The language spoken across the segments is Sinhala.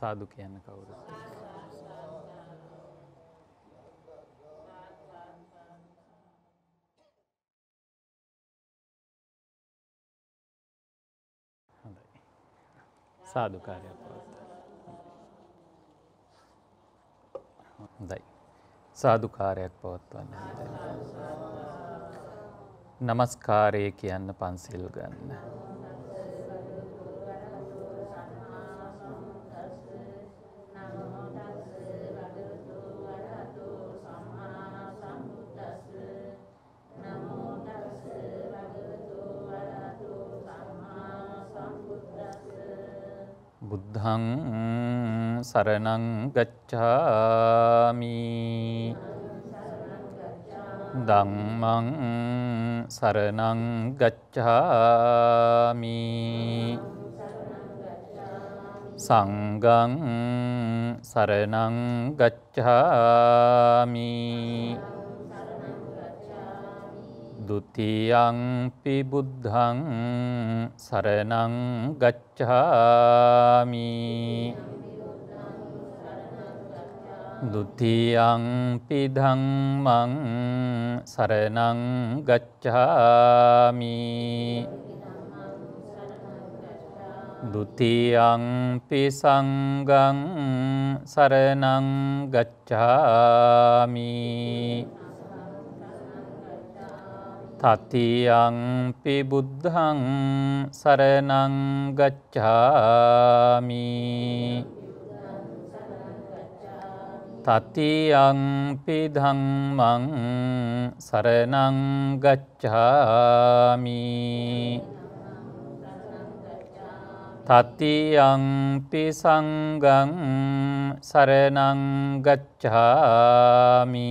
සාදු කියන්න කවුරු. හොඳයි. සාධකාරයක් පවත්ත. හොඳයි. සාධකාරයක් පවත්වන්න හොඳයි. නමස්කාරය කියන්න පන්සිල් ගන්න. බුද්ධං සරණං ගච්ඡාමි දම්මං සරණං ගච්ඡාමි සංගං සරණං ගච්ඡාමි දුතියංපි බුද්ධං සරණං ගච්ඡාමි දුතියංපි ධම්මං සරණං ගච්ඡාමි දුතියංපි සංගං සරණං ගච්ඡාමි තතියංපි බුද්ධං සරනංගච්ඡාමි තතියංපි ධම්මං සරනංගච්ඡාමි තතියංපි සංගං සරනංගච්ඡාමි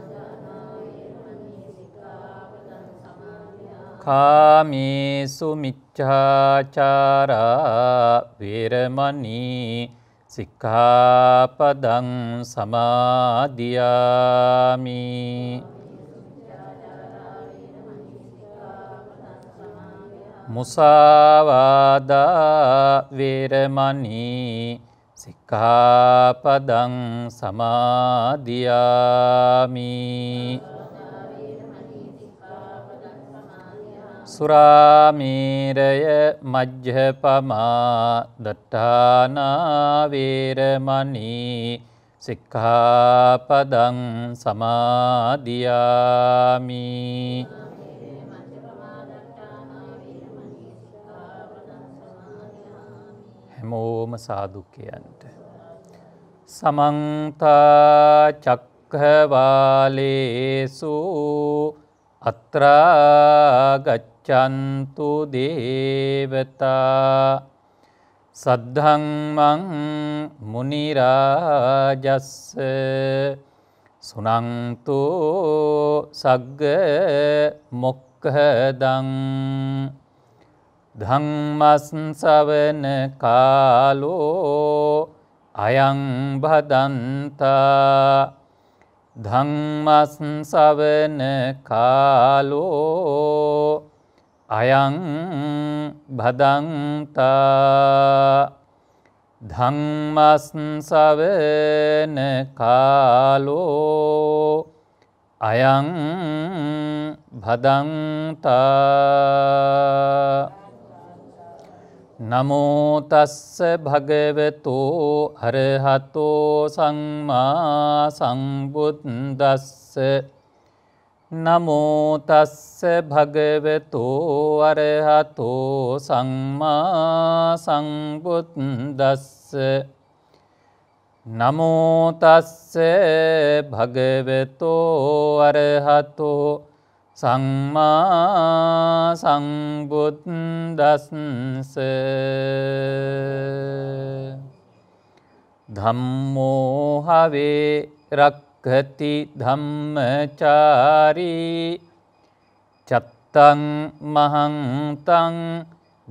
කාමේසු මිච්චාචාරා වේරමනී සික්කාපදං සමාධයාමි මුසාවාදා වේරමනී සික්කාපදං සමාධයාමී සුරාමීරය මජ්්‍යපමා දට්ඨානාවේරමනී සික්කාපදං සමාධයාමි හැමෝම සාදුකයන්ට සමන්තා චක්හවාලේසු අත්‍රාගච්ච ගච්චන්තු දේවතා සද්ධංමං මුනිරාජස්ස සුනංතු සග්ග මොක්කදං ධම්මස්සවන කාලෝ අයං බදන්තා ධම්මස්සවන කාලෝ අයං භදන්තා ධම්මස්සවන කාලෝ අයං භදන්තා නමෝතස්ස භගවතු අරහතෝ සංමා සංබුද්දස්ස නමෝතස්ස භගවතෝ අරහතෝ සංමා සංබුද්දස්ස නමෝතස්ස භගවතෝ අරහතෝ සංමා සංබුද්දස්ස ධම්මෝහවේ රක්ක ගති ධම්මචාරී චත්තං මහන්තං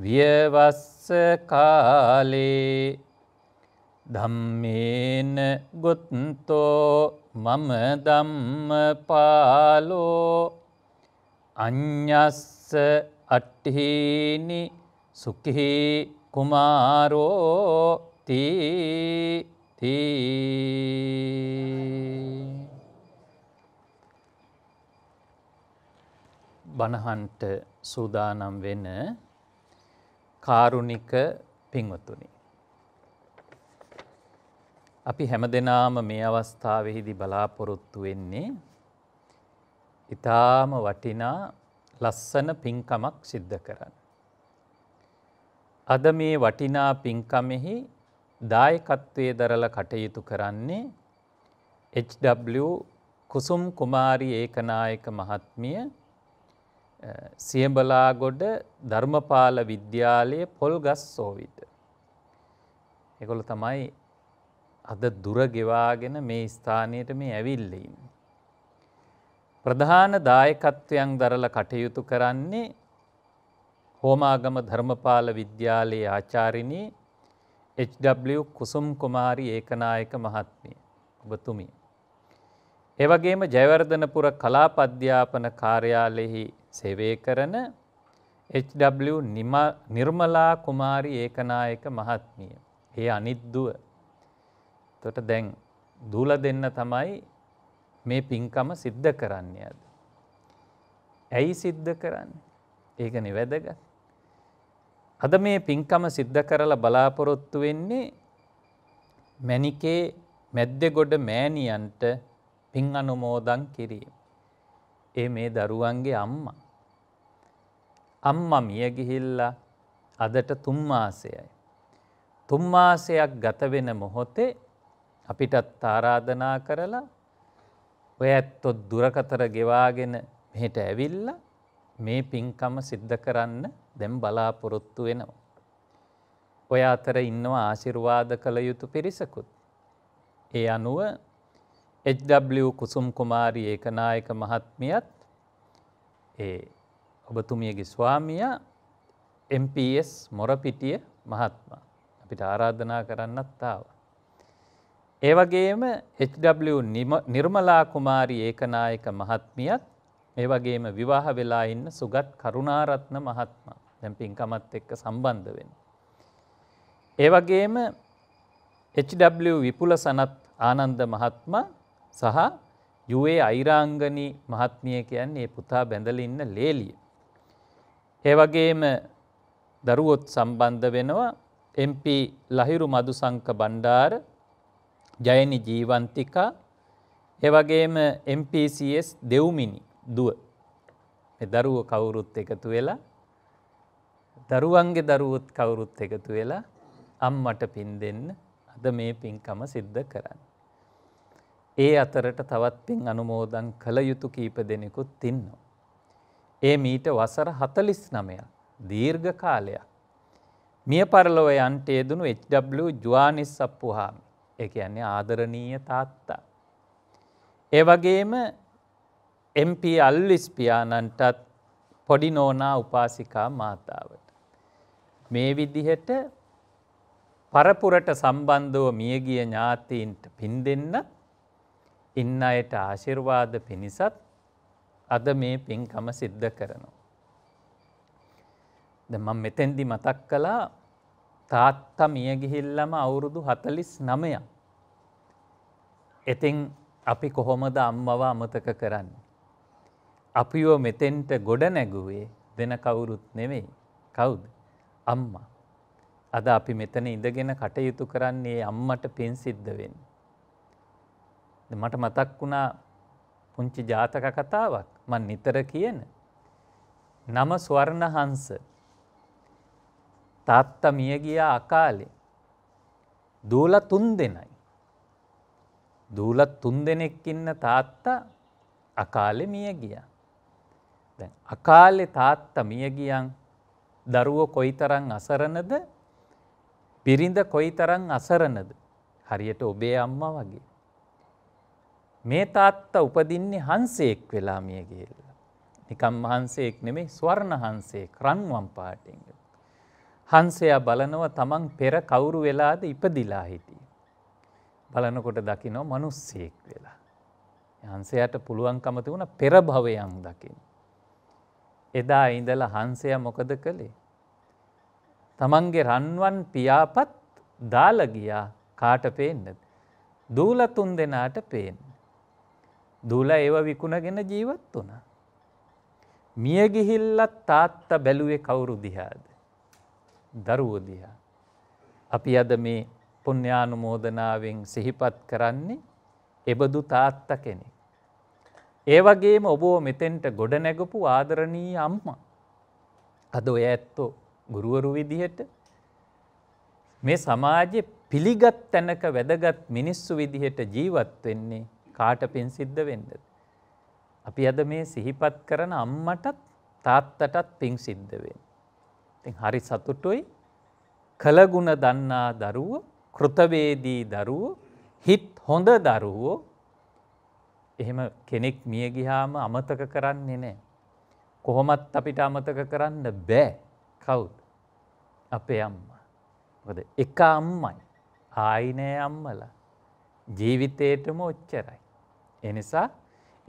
ව්‍යවස්ස කාලේ ධම්මේන ගොත්තෝ මම දම්ම පාලෝ අ්ඥස්ස අට්හිනි සුකහි කුමාරෝතිී තී බණහන්ට සූදානම් වෙන කාරුණික පින්වතුනි. අපි හැම දෙනාම මේ අවස්ථාවහිදි බලාපොරොත්තු වෙන්නේ ඉතාම වටිනා ලස්සන පින්කමක් සිද්ධ කරන්න. අද මේ වටිනා පින්කමෙහි දායකත්වයේ දරල කටයුතු කරන්නේ HW කුසුම් කුමාරි ඒකනායක මහත්මිය සියඹලාගොඩ ධර්මපාල විද්‍යාලයේ පොල් ගස් සෝවිත. එකොළ තමයි අද දුරගෙවාගෙන මේ ස්ථානයට මේ ඇවිල්ලයින්. ප්‍රධාන දායකත්වයන් දරල කටයුතු කරන්නේ හෝමාගම ධර්මපාල විද්‍යාලයේ ආචාරිණී HW කුසුම් කුමාරි ඒකනායක මහත්මිය ඔබතුමි. එවගේම ජයවර්ධනපුර කලාප අධ්‍යාපන කාර්යාලෙහි සෙවේ කරන HW නිර්මලා කුමාරි ඒකනායක මහත්මිය. ඒ අනිද්දුව. තොට දැන් දූල දෙන්න තමයි මේ පින්කම සිද්ධ කරන්නේ අද. ඇයි සිද්ධ කරන්න ඒකන වැදගත්. අද මේ පින්කම සිද්ධ කරලා බලාපොරොත්තු වෙන්නේ මැනිකේ මැද්දෙගොඩ මෑණියන්ට පින් අනුමෝදන් කිරීම. ඒ මේ දරුවන්ගේ අම්මා. අම්මා මිය ගිහිල්ලා අදට තුම්මාසයයි. තුම්මාසයක් ගත වෙන මොහොතේ අපිටත් ආරාධනා කරලා ඔය ඇත්තොත් දුරකතර ගෙවාගෙන මෙහෙට ඇවිල්ලා මේ පින්කම සිද්ධ කරන්න දැම් බලාපොරොත්තු වෙනවා. ඔය අතර ඉන්නවා ආශිර්වාද කළ යුතු පිරිසකුත්. ඒ අනුව HW කුසුම් කුමාරී ඒකනායක මහත්මියත් ඒ ඔබතුමියගේ ස්වාමිය MPS මොරපිටිය මහත්මා අපිට ආරාධනා කරන්නත් ආව. ඒවගේම HW නිර්මලා කුමාරී ඒකනායක මහත්මියත් ඒ වගේම විවාහ වෙලා ඉන්න සුගත් කරුණාරත්න මහත්මා දැන් පින්කමත් එක්ක සම්බන්ධ වෙන. ඒ වගේම HW විපුල සනත් ආනන්ද මහත්මා සහ යුවේ අයිරාංගනී මහත්මිය කියන්නේ ඒ පුතා බැඳලා ඉන්න ලේලිය. ඒ වගේම දරුවොත් සම්බන්ධ වෙනවා MP ලහිරු මදුසංක බණ්ඩාර ජයනි ජීවන්තිකා ඒ වගේම MPCS දෙව්මිනි දුව. දරුව කවුරුත් එකතු වෙලා දරුවන්ගේ දරුවොත් කවුරුත් එකතු වෙලා අම්මට පින් දෙන්න අද මේ පින්කම සිද්ධ කරන්න. ඒ අතරට තවත් පින් අනුමෝදන් කළ යුතු කීප දෙනෙකුත් තින්නවා. ඒ මීට වසර හතලිස් නමයක් දීර්ඝ කාලයක්. මිය පරලොව යන්ට යෙදුණු HW ජවානිස් සප්පුහාමි එක යන්නේ ආදරණීය තාත්තා. ඒ වගේම MP අල්ලිස් පියාණන්ටත් පොඩි නෝනා උපාසිකා මාතාවට. මේ විදිහට පරපුරට සම්බන්ධව මියගිය ඥාතීන්ට පින් දෙන්න ඉන්න අයට ආශිර්වාද පිණිසත් අද මේ පින්කම සිද්ධ කරනවා. ද මං මෙතැන්දි මතක් කලා තාත්තා මියගිහිල්ලම අවුරුදු හතලිස් නමයක්. එතින් අපි කොහොමද අම්මව අමතක කරන්නේ. අපිව මෙතෙන්ට ගොඩ නැගුවේ දෙන කවුරුත් නෙමෙයි. කවුද? අම්මා. අද අපි මෙතන ඉඳගෙන කටයුතු කරන්නේ අම්මට පින් සිද්ධ වෙන්න. මට මතක් වුණා පුංචි ජාතක කතාවක් මන් නිතර කියන. නම ස්වර්ණහංස. තාත්තා මිය ගියා අකාලේ. දූලා තුන් දෙනයි. දූලා තුන් දෙනෙක් ඉන්න තාත්තා අකාලේ මිය ගියා. අකාලෙ තාත්තා මියගියන් දරුවෝ කොයිතරං අසරණද බිරිඳ කොයිතරං අසරණද හරියට ඔබේ අම්මා වගේ. මේ තාත්තා උපදින්නේ හන්සේක් වෙලා මිය ගිහිල්ලා. නිකම් හන්සේක් නෙමෙයි ස්වර්ණ හංසයෙක් රන්වම් පාටින්. හංසයා බලනව තමන් පෙර කවුරු වෙලාද ඉපදිලා හිටියේ. බලනකොට දකිනෝ මිනිස්සෙක් වෙලා. හංසයාට පුළුවන්කම තිබුණා පෙර භවයන් දකින්න. එදා ඉඳලා හන්සය මොකද කළේ. තමන්ගේ රන්වන් පියාපත් දාලගියා කාට පේන්නද. දූල තුන් දෙනාට පේෙන්. දූල ඒව විකුණගෙන ජීවත් වුණ. මියගිහිල්ලත් තාත්ත බැලුවේ කවුරු දිහාද. දරුවදිහා. අපි අද මේ පුුණ්‍යානු මෝදනාවෙන් සිහිපත් කරන්නේ එබදු තාත්ත කෙනෙක්. ඒ වගේම ඔබෝ මෙතෙන්ට ගොඩ නැගපු ආදරණී අම්ම. අද ඔය ඇත්තෝ ගුරුවරු විදිහට මේ සමාජය පිළිගත් තැනක වැදගත් මිනිස්සු විදිහට ජීවත් වෙන්නේ කාට පින් සිද්ධ වෙන්නද. අපි අද මේ සිහිපත් කරන අම්මටත් තාත්තටත් පින් සිද්ධ වෙන්. ති හරි සතුටුයි කළගුණ දන්නා දරුව කෘතවේදී දරුව හිත් හොඳ දරුවෝ එහෙම කෙනෙක් මිය ගිහාම අමතක කරන්නේ නෑ. කොහොමත් අපිට අමතක කරන්න බෑ කවු් අපේ අම්ම. එක අම්මයි ආයිනය අම්මල ජීවිතයටම ඔච්චරයි. එනිසා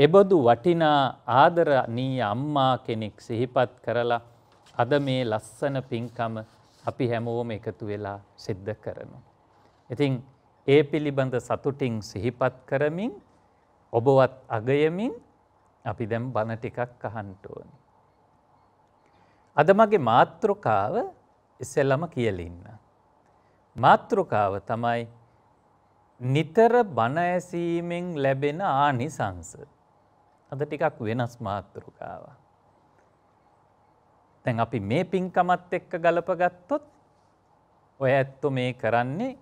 එබඳු වටිනා ආදරනී අම්මා කෙනෙක් සිහිපත් කරලා අද මේ ලස්සන පින්කම අපි හැමෝම එකතු වෙලා සිද්ධ කරනු. ඉතින් ඒ පිළිබඳ සතුටින් සිහිපත් කරමින් ඔබවත් අගයමින් අපි දැම් බණ ටිකක් අහන්ට ඕන. අද මගේ මාතෘකාව ඉස්සෙල්ලම කියලින්න. මාතෘකාව තමයි නිතර බණ ඇසීමෙන් ලැබෙන ආනිසංස. අද ටිකක් වෙනස් මාතෘකාව. තැන් අපි මේ පින්කමත් එක්ක ගලපගත්තොත් ඔය ඇත්තු මේ කරන්නේ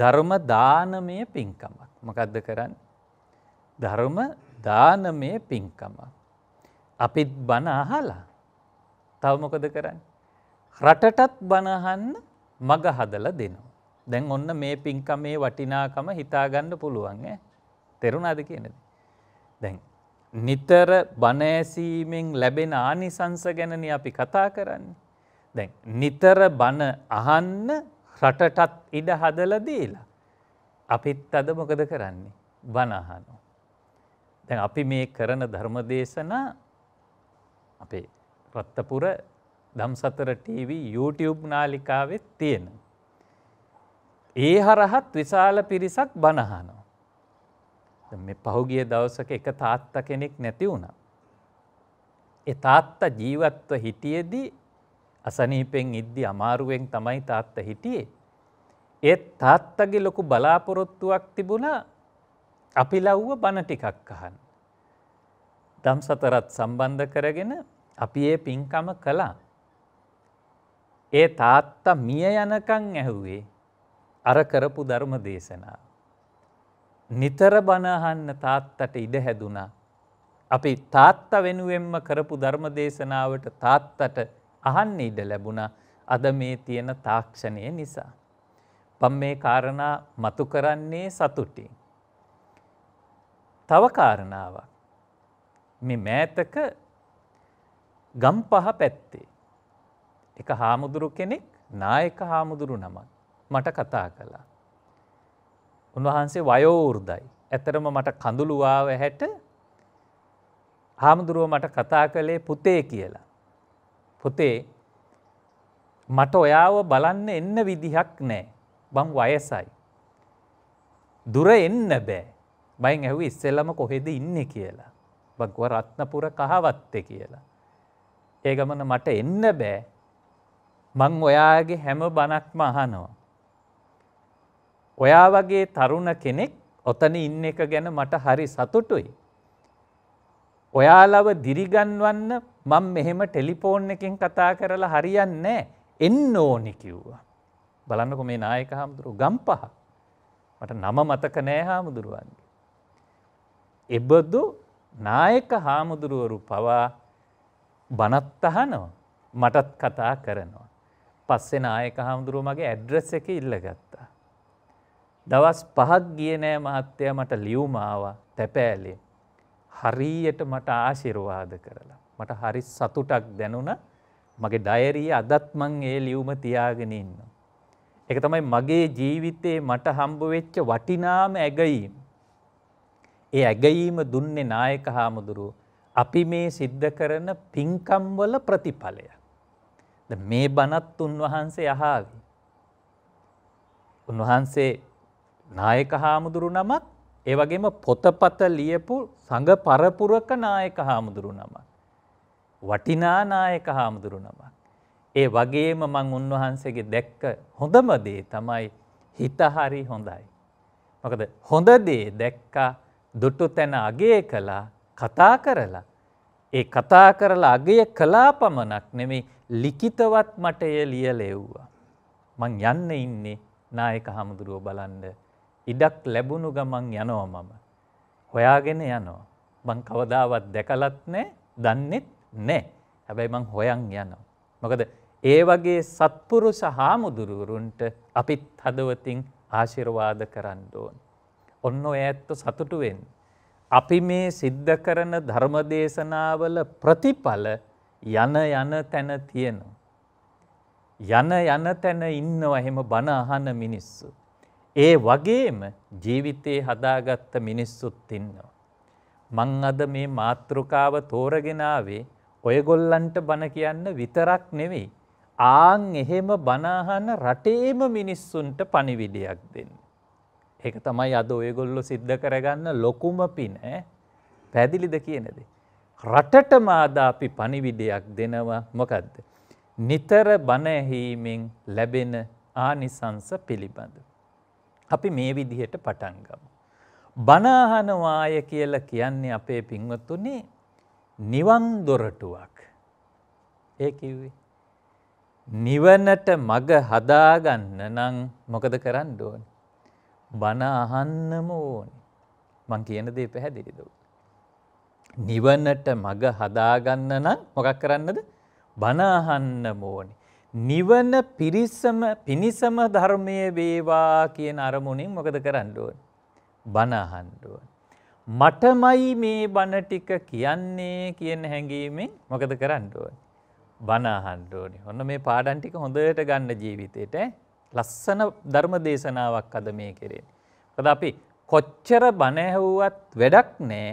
ධර්ම දානමය පින්කමක් මකදද කරන්න. ධර්ම දානමය පින්කම. අපිත් බනහලා තවමොකද කරන්න. රටටත් බණහන්න මග හදල දෙනවා. දැන් ඔන්න මේ පින්කමේ වටිනාකම හිතාගන්න පුළුවන් තෙරුණාද කියනද. දැන් නිතර බනෑසීමෙන් ලැබෙන ආනිසංස ගැනන අපි කතා කරන්න. දැන් නිතර බණ අහන්න රටටත් ඉඩ හදල දීලා. අපිත් අද මොකද කරන්නේ බනහනෝ. දැන් අපි මේ කරන ධර්මදේශනා අපේ රත්තපුර දම්සතර TV YouTube නාලිකාවෙත් තියෙන. ඒ හරහත් විශාල පිරිසක් බණහනෝ. මේ පහුගිය දවසක එක තාත්ත කෙනෙක් නැති වුණා. එ තාත්ත ජීවත්ව හිටියදී අසනීපෙන් ඉද්දි අමාරුවෙන් තමයි තාත්ත හිටියේ. ඒත් තාත්තගේ ලොකු බලාපොරොත්තුවක් තිබුණා අපි ලව්ව බණ ටිකක් අහන්. දම් සතරත් සම්බන්ධ කරගෙන අපි ඒ පින්කම කළා. ඒ තාත්තා මිය යනකං ඇහුවේ අර කරපු ධර්ම දේශනා. නිතර බණහන්න තාත්තට ඉඩ හැදුනා. අපි තාත්ත වෙනුවෙන්ම කරපු ධර්ම දේශනාවට තාත්තට අහන්න ඉඩ ලැබුණා අද මේ තියෙන තාක්ෂණය නිසා. පම් මේ කාරණා මතු කරන්නේ සතුටින්. තවකාරණාවක්. මෙ මෑතක ගම් පහ පැත්තේ. එක හාමුදුරු කෙනෙක් නායක හාමුදුරු නමක් මට කතා කළා. උන්වහන්සේ වයෝවෘදයි. ඇතරම මට කඳුළුවාව හැට හාමුදුරුව මට කතා කළේ පුතේ කියලා. පුතේ මට ඔයාව බලන්න එන්න විදිහක් නෑ. බං වයසයි. දුර එන්න බෑ. බයින් ඇහු ඉස්සෙල්ලම කොහෙද ඉන්න කියලා. බක්ව රත්නපුර කහවත්තේ කියලා. ඒ ගමන මට එන්න බෑ මං ඔයාගේ හැම බණක්ම අහනවා. ඔයා වගේ තරුණ කෙනෙක් ඔතන ඉන්න එක ගැන මට හරි සතුටුයි. ඔයාලව දිරිගන්වන්න මං මෙහෙම ටෙලිපෝන් එකින් කතා කරලා හරියන්නේ එන්න ඕනි කිව්වා. බලන්නකො මේ නායක හාමුදුරු ගම්පහ. මට නම මතක නෑ හාමුදුරුවන්ගේ. එබඳු නායක හාමුදුරුවරු පවා බනත් අහනවා මටත් කතා කරනවා. පස්සේ නායක හාමුදුරුව මගේ ඇඩ්‍රස් එක ඉල්ලගත්තා. දවස් පහක් ගිය නෑ මහත්තය මට ලියුමාව තැපෑලේ. හරියට මට ආශිරවාද කරලා. මට හරි සතුටක් දැනුණ මගේ ඩයරී අදත්මං ඒ ලියුම තියාගෙන ඉන්න. එක තමයි මගේ ජීවිතයේ මට හම්බවෙච්ච වටිනාම ඇගයිම්. ඒ ඇගයීම දුන්නේ නායක හාමුදුරු අපි මේ සිද්ධ කරන පින්කම්වල ප්‍රතිඵලය. මේ බණත් උන්වහන්සේ අහාවි. උන්වහන්සේ නායක හාමුදුරු නමක් ඒ වගේම පොතපත ලියපු සඟ පරපුරක නායක හාමුදුරු නමක්. වටිනා නායක හාමුදුරු නමක්. ඒ වගේම මං උන්වහන්සේගේ දැක්ක හොඳම දේ තමයි හිත හරි හොඳයි. මොකද හොඳ දේ දැක්කා දුටු තැන අගේ කළා කතා කරලා. ඒ කතා කරලා අගය කලා පමණක් නෙමේ ලිකිතවත් මට එය ලිය ලෙව්වා. මං යන්න ඉන්නේ නායක හමුදුරුව බලන්ඩ ඉඩක් ලැබුණු ගමන් යනෝ මම. හොයාගෙන යනෝ. බං කවදාවත් දැකලත් නෑ දන්නෙත් නෑ හැබැයි මං හොයන් යනවා. මොකද ඒ වගේ සත්පුරුස හාමුදුරුවරුන්ට අපිත් හදවතින් ආශිරවාද කරන්න ඕන්. ඔන්න ඔය ඇත්ත සතුටුවෙන්. අපි මේ සිද්ධ කරන ධර්මදේශනාවල ප්‍රතිඵල යන යන තැන තියෙනවා. යන යන තැන ඉන්නව එහෙම බණ අහන මිනිස්සු. ඒ වගේම ජීවිතේ හදාගත්ත මිනිස්සුත් ඉන්නවා. මං අද මේ මාතෘකාව තෝරගෙනාවේ ඔයගොල්ලන්ට බණ කියන්න විතරක් නෙවෙයි. ආං එහෙම බනාහන රටේම මිනිස්සුන්ට පණිවිඩයක් දෙන්න. ඒක තමයි අද ඔයගොල්ලො සිද්ධ කරගන්න ලොකුම පින පැදිලිද කියනෙද. රටට මාදා අපි පනිවිඩයක් දෙනවා මොකදද. නිතර බණඇහීමෙන් ලැබෙන ආනිසංස පිළිබඳ. අපි මේ විදිහට පටන්ගමු. බනාහනවාය කියල කියන්නේ අපේ පින්වත්තුනේ නිවන් දොරටුවක් ඒකිවේ. නිවනට මග හදාගන්න නං මොකද කරන්න ඕන. බණ අහන්නම ඕනි. මං කියන දේ පැහැදිලිද? නිවනට මග හදාගන්න නම් මොකක් කරන්නද? බණ අහන්නම ඕනි. නිවන පිරිසම පිනිසම ධර්මයේ වේවා කියන අරමුණින් මොකද කරන්න ඕන? බණ අහන්න ඕන. මටමයි මේ බණ ටික කියන්නේ කියන හැඟීමෙන් මොකද කරන්න ඕන? බණ අහන්න ඕනේ. ඔන්න මේ පාඩම් ටික හොඳට ගන්න ජීවිතේට ඈ. ලස්සන ධර්ම දේශනාවක් අද මේ කෙරේ. කද අපි කොච්චර බණැහවුවත් වැඩක් නෑ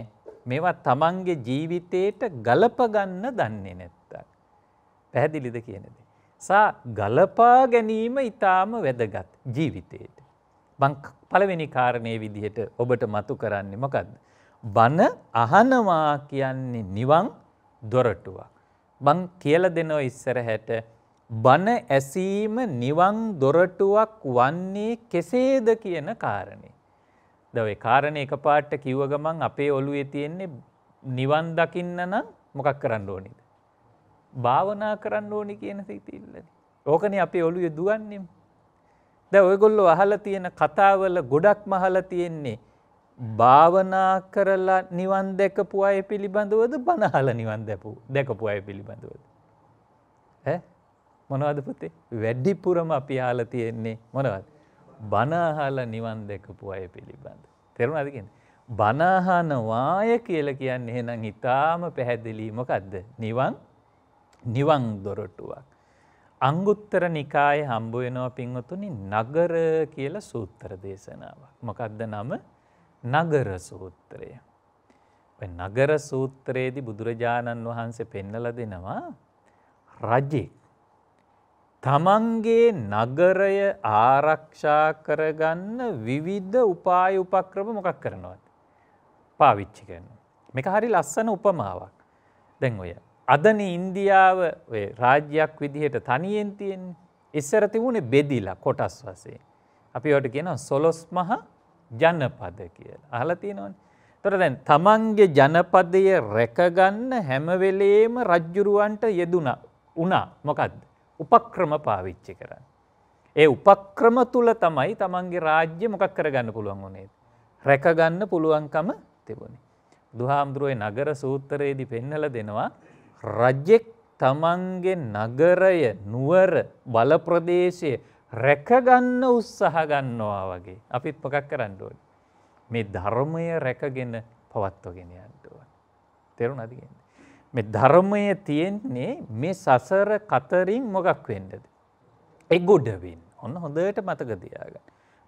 මේවා තමන්ගේ ජීවිතයට ගලපගන්න දන්නේ නැත්තක්. පැහැදිලිද කියනද. සා ගලපා ගැනීම ඉතාම වැදගත් ජීවිතයට. බංක් පළවෙනි කාරණය විදිහට ඔබට මතු කරන්න මොකක්ද. බණ අහනවා කියන්නේ නිවන් දොරටුවක්. බං කියල දෙනෝ ඉස්සර හැට බන ඇසීම නිවන් දොරටුවක් වන්නේ කෙසේද කියන කාරණේ. ද ඔය කාරණය එක පාට්ට කිව්ව ගමන් අපේ ඔළුවේ තියෙන්නේ නිවන් දකින්න නම් මොකක් කරන්න ඕනිද. භාවනා කරන්න ඕනි කියන සිතිල්ලද. ඕකන අපේ ඔළුය දුවන්නේ. ද ඔයගොල්ලො අහල තියෙන කතාවල ගොඩක් මහල තියෙන්නේ. භාවනා කරලා නිවන් දැකපු අය පිළිබඳවද බනහල නිවන් දැපු දැකපු අය පිළිබඳවද. ඇ? මොනවද පුතේ වැඩිපුරම අපි ආලා තියෙන්නේ මොනවද? බණ අහලා නිවන් දැකපු අය පිළිබඳ. තේරුණාද කියන්නේ? බණ අහනවාය කියලා කියන්නේ එහෙනම් ඊටාම පැහැදිලි මොකද්ද? නිවන් නිවන් දොරටුවක්. අංගුත්තර නිකායේ හම්බ වෙනවා පින්වතුනි නගර කියලා සූත්‍ර දේශනාවක්. මොකද්ද නම? නගර සූත්‍රය. ඔය නගර සූත්‍රයේදී බුදුරජාණන් වහන්සේ පෙන්නලා දෙනවා රජෙක් තමන්ගේ නගරය ආරක්ෂා කරගන්න විවිධ උපාය උපක්‍රම මොකක් කරනවද. පාවිච්චි කරන. මේක හරි ලස්සන උපමාවක්. දැන් ඔය. අදන ඉන්දියාව රාජ්‍යයක් විදිහට තනියෙන් තියෙන් ඉස්සර තිබුණේ බෙදිලා කොටස් වසේ. අපි ඔට කියන සොලොස් මහ ජනපද කියලා. අහලතියනවන. තොට දැන් තමන්ගේ ජනපදය රැකගන්න හැමවෙලේම රජ්ජුරුවන්ට යෙදුණ උනා මොකක්ද. උපක්‍රම පාවිච්චි කරන්න. ඒ උපක්‍රම තුළ තමයි තමන්ගේ රාජ්‍ය මොකක් කරගන්න පුළුවන් වනේ. රැකගන්න පුළුවන්කම තිබුණි. දුහාමුදුරුවේ නගර සූත්තරයේදි පෙන්නල දෙනවා රජ්‍යෙක් තමන්ගේ නගරය නුවර බලප්‍රදේශය රැකගන්න උත්සාහ ගන්නවා වගේ අපිත් මොකක් කරන්න ඕනි. මේ ධර්මය රැකගෙන පවත්වගෙන යන්න ඕන. තෙරුණ අදිගෙන. මේ ධර්මය තියෙන්නේ මේ සසර කතරින් මොකක් වෙන්නද. එගොඩවින් ඔන්න හොඳට මතක තියාගන්න.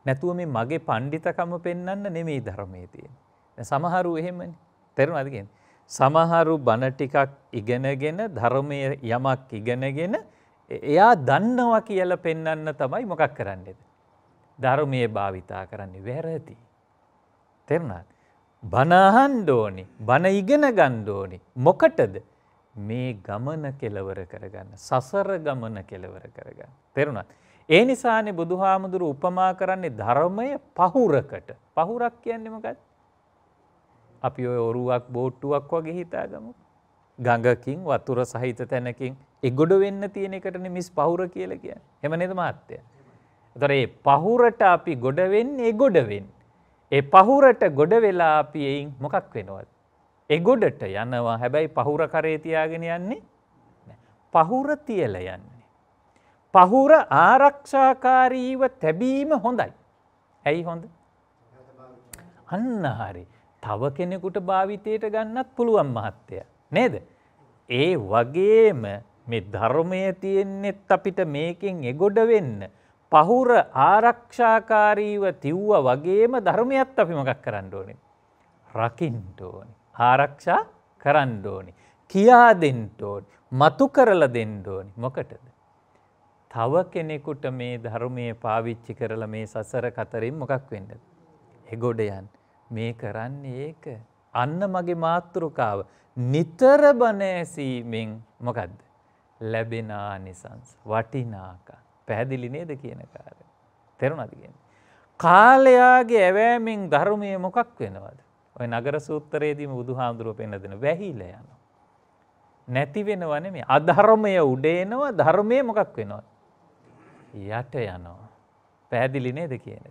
නැතුව මේ මගේ පණ්ඩිතකම පෙන්වන්න නෙමෙයි ධර්මයේ තියෙන්නේ. සමහරු එහෙමනේ. තේරුණාද කියන්නේ? සමහරු බණ ටිකක් ඉගෙනගෙන ධර්මයේ යමක් ඉගෙනගෙන එයා දන්නවා කියලා පෙන්වන්න තමයි මොකක් කරන්නේ. ධර්මයේ භාවිතා කරන්නේ වැරදි. තේරුණාද? බනහන්ඩෝනි බන ඉගෙන ගණ්ඩෝනි. මොකටද මේ ගමන කෙලවර කරගන්න. සසර ගමන කෙලවර කරගන්න. තෙරුණත්. ඒ නිසානේ බුදුහාමුදුරු උපමා කරන්නේ ධර්මය පහුරකට. පහුරක් කියන්නෙමකත්. අපි ඔය ඔරුවක් බෝට්ටුවක් වගේ හිතාගමු. ගඟකින් වතුර සහිත තැනකින් එගොඩ වෙන්න තියෙන එකටන මිස් පහුර කියල කිය. හෙමනෙද මාත්‍යය. තොර ඒ පහුරට අපි ගොඩවෙන්න එගොඩවෙන්න. ඒ පහුරට ගොඩ වෙලා අපි එයින් මොකක් වෙනවද. එගොඩට යනවා හැබැයි පහුර කරේතියාගෙන යන්නේ පහුර තියල යන්නේ. පහුර ආරක්ෂාකාරීව තැබීම හොඳයි. ඇයි හොඳ අන්න හරි තව කෙනෙකුට භාවිතයට ගන්නත් පුළුවන් මහත්තය නේද. ඒ වගේම මේ ධර්මය තියෙන්නෙත් අපිට මේකෙන් එගොඩ වෙන්න පහුර ආරක්ෂාකාරීව තිව්ව වගේම ධර්මයත් අපි මකක් කරන්න ඕනි. රකින්ට ඕනි. ආරක්ෂා කරන්න ඕනි. කියා දෙන්ට ඕනි. මතු කරල දෙන්න ඕනි. මොකටද. තව කෙනෙකුට මේ ධර්මය පාවිච්චි කරල මේ සසර කතරින් මොකක් වෙඩ. එගොඩයන් මේ කරන්න ඒක. අන්න මගේ මාතෘකාව නිතර බනෑසීමෙන් මොකදද. ලැබෙනා නිසංස් වටිනාකා. පැහැදිලි නේද කියන කාර. තෙරුණද කියන්න. කාලයාගේ ඇවෑමෙන් ධර්මය මොකක් වෙනවද. ඔය නගර සූත්තරයේදීම බුදු හාමුදුරුව පෙන්න්නදෙන වැහිල යන. නැති වෙනවන මේ අධර්මය උඩේනවා ධර්මය මොකක් වෙනවා. යට යනවා. පැහැදිලි නේද කියනද.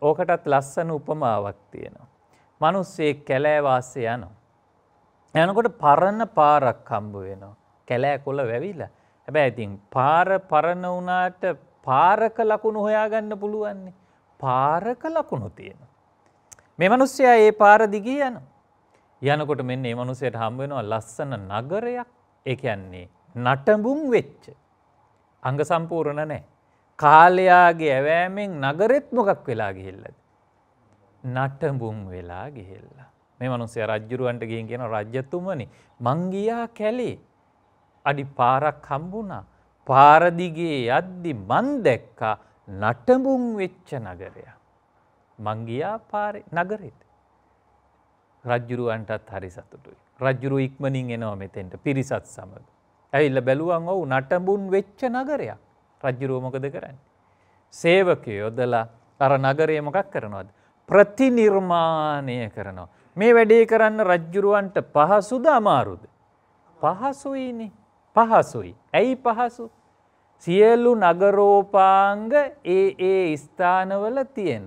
ඕකටත් ලස්සන උපමාවක් තියෙනවා. මනුස්සේ කැලෑවාසය යනවා. යනකොට පරණ පාරක් කම්බ වෙනවා. කැලෑ කොල වැවිලා හැබැ ඇතින් පාර පරණ වනාට පාරක ලකුණු හොයාගන්න පුළුවන්නේ. පාරක ලකුණු තියෙන. මෙ මනුස්්‍යයා ඒ පාරදිගී යන. යනකොට මෙන්න ඒ මනුසයට හම්බෙනවා ලස්සන නගරයක් එකයන්නේ. නටඹුම් වෙච්ච. අංග සම්පූර්ණ නෑ. කාලයාගේ ඇවෑමෙන් නගරෙත් මොකක් වෙලා ගිහිල්ලද. නටඹුම් වෙලා ගිහිල්ලා. මේ මනුසේ රජ්ජුරුවන්ට ගිහින් කියෙන රජ්‍යතුමනි මංගියා කැලේ අඩි පාරක් හම්බුණා පාරදිගේ යද්දි මන් දැක්කා නටඹුන් වෙච්ච නගරය. මංගියා පාර නගරෙත්. රජ්ජුරුවන්ටත් හරි සතුටුයි. රජ්ජුරු ඉක්මනින් එනවා මෙතෙන්ට පිරිසත් සමඟ. ඇවිල්ල බැලුවන් ඔවු නටඹුන් වෙච්ච නගරයක් රජ්ජුරුවමකද කරන්න. සේවකය යොදලා අර නගරය මොකක් කරනවද. ප්‍රතිනිර්මාණය කරනවා. මේ වැඩේ කරන්න රජ්ජුරුවන්ට පහසුද අමාරුද. පහසුයිනේ පහසුයි. ඇයි පහසු සියලු නගරෝපාංග ඒ ඒ ස්ථානවල තියෙන.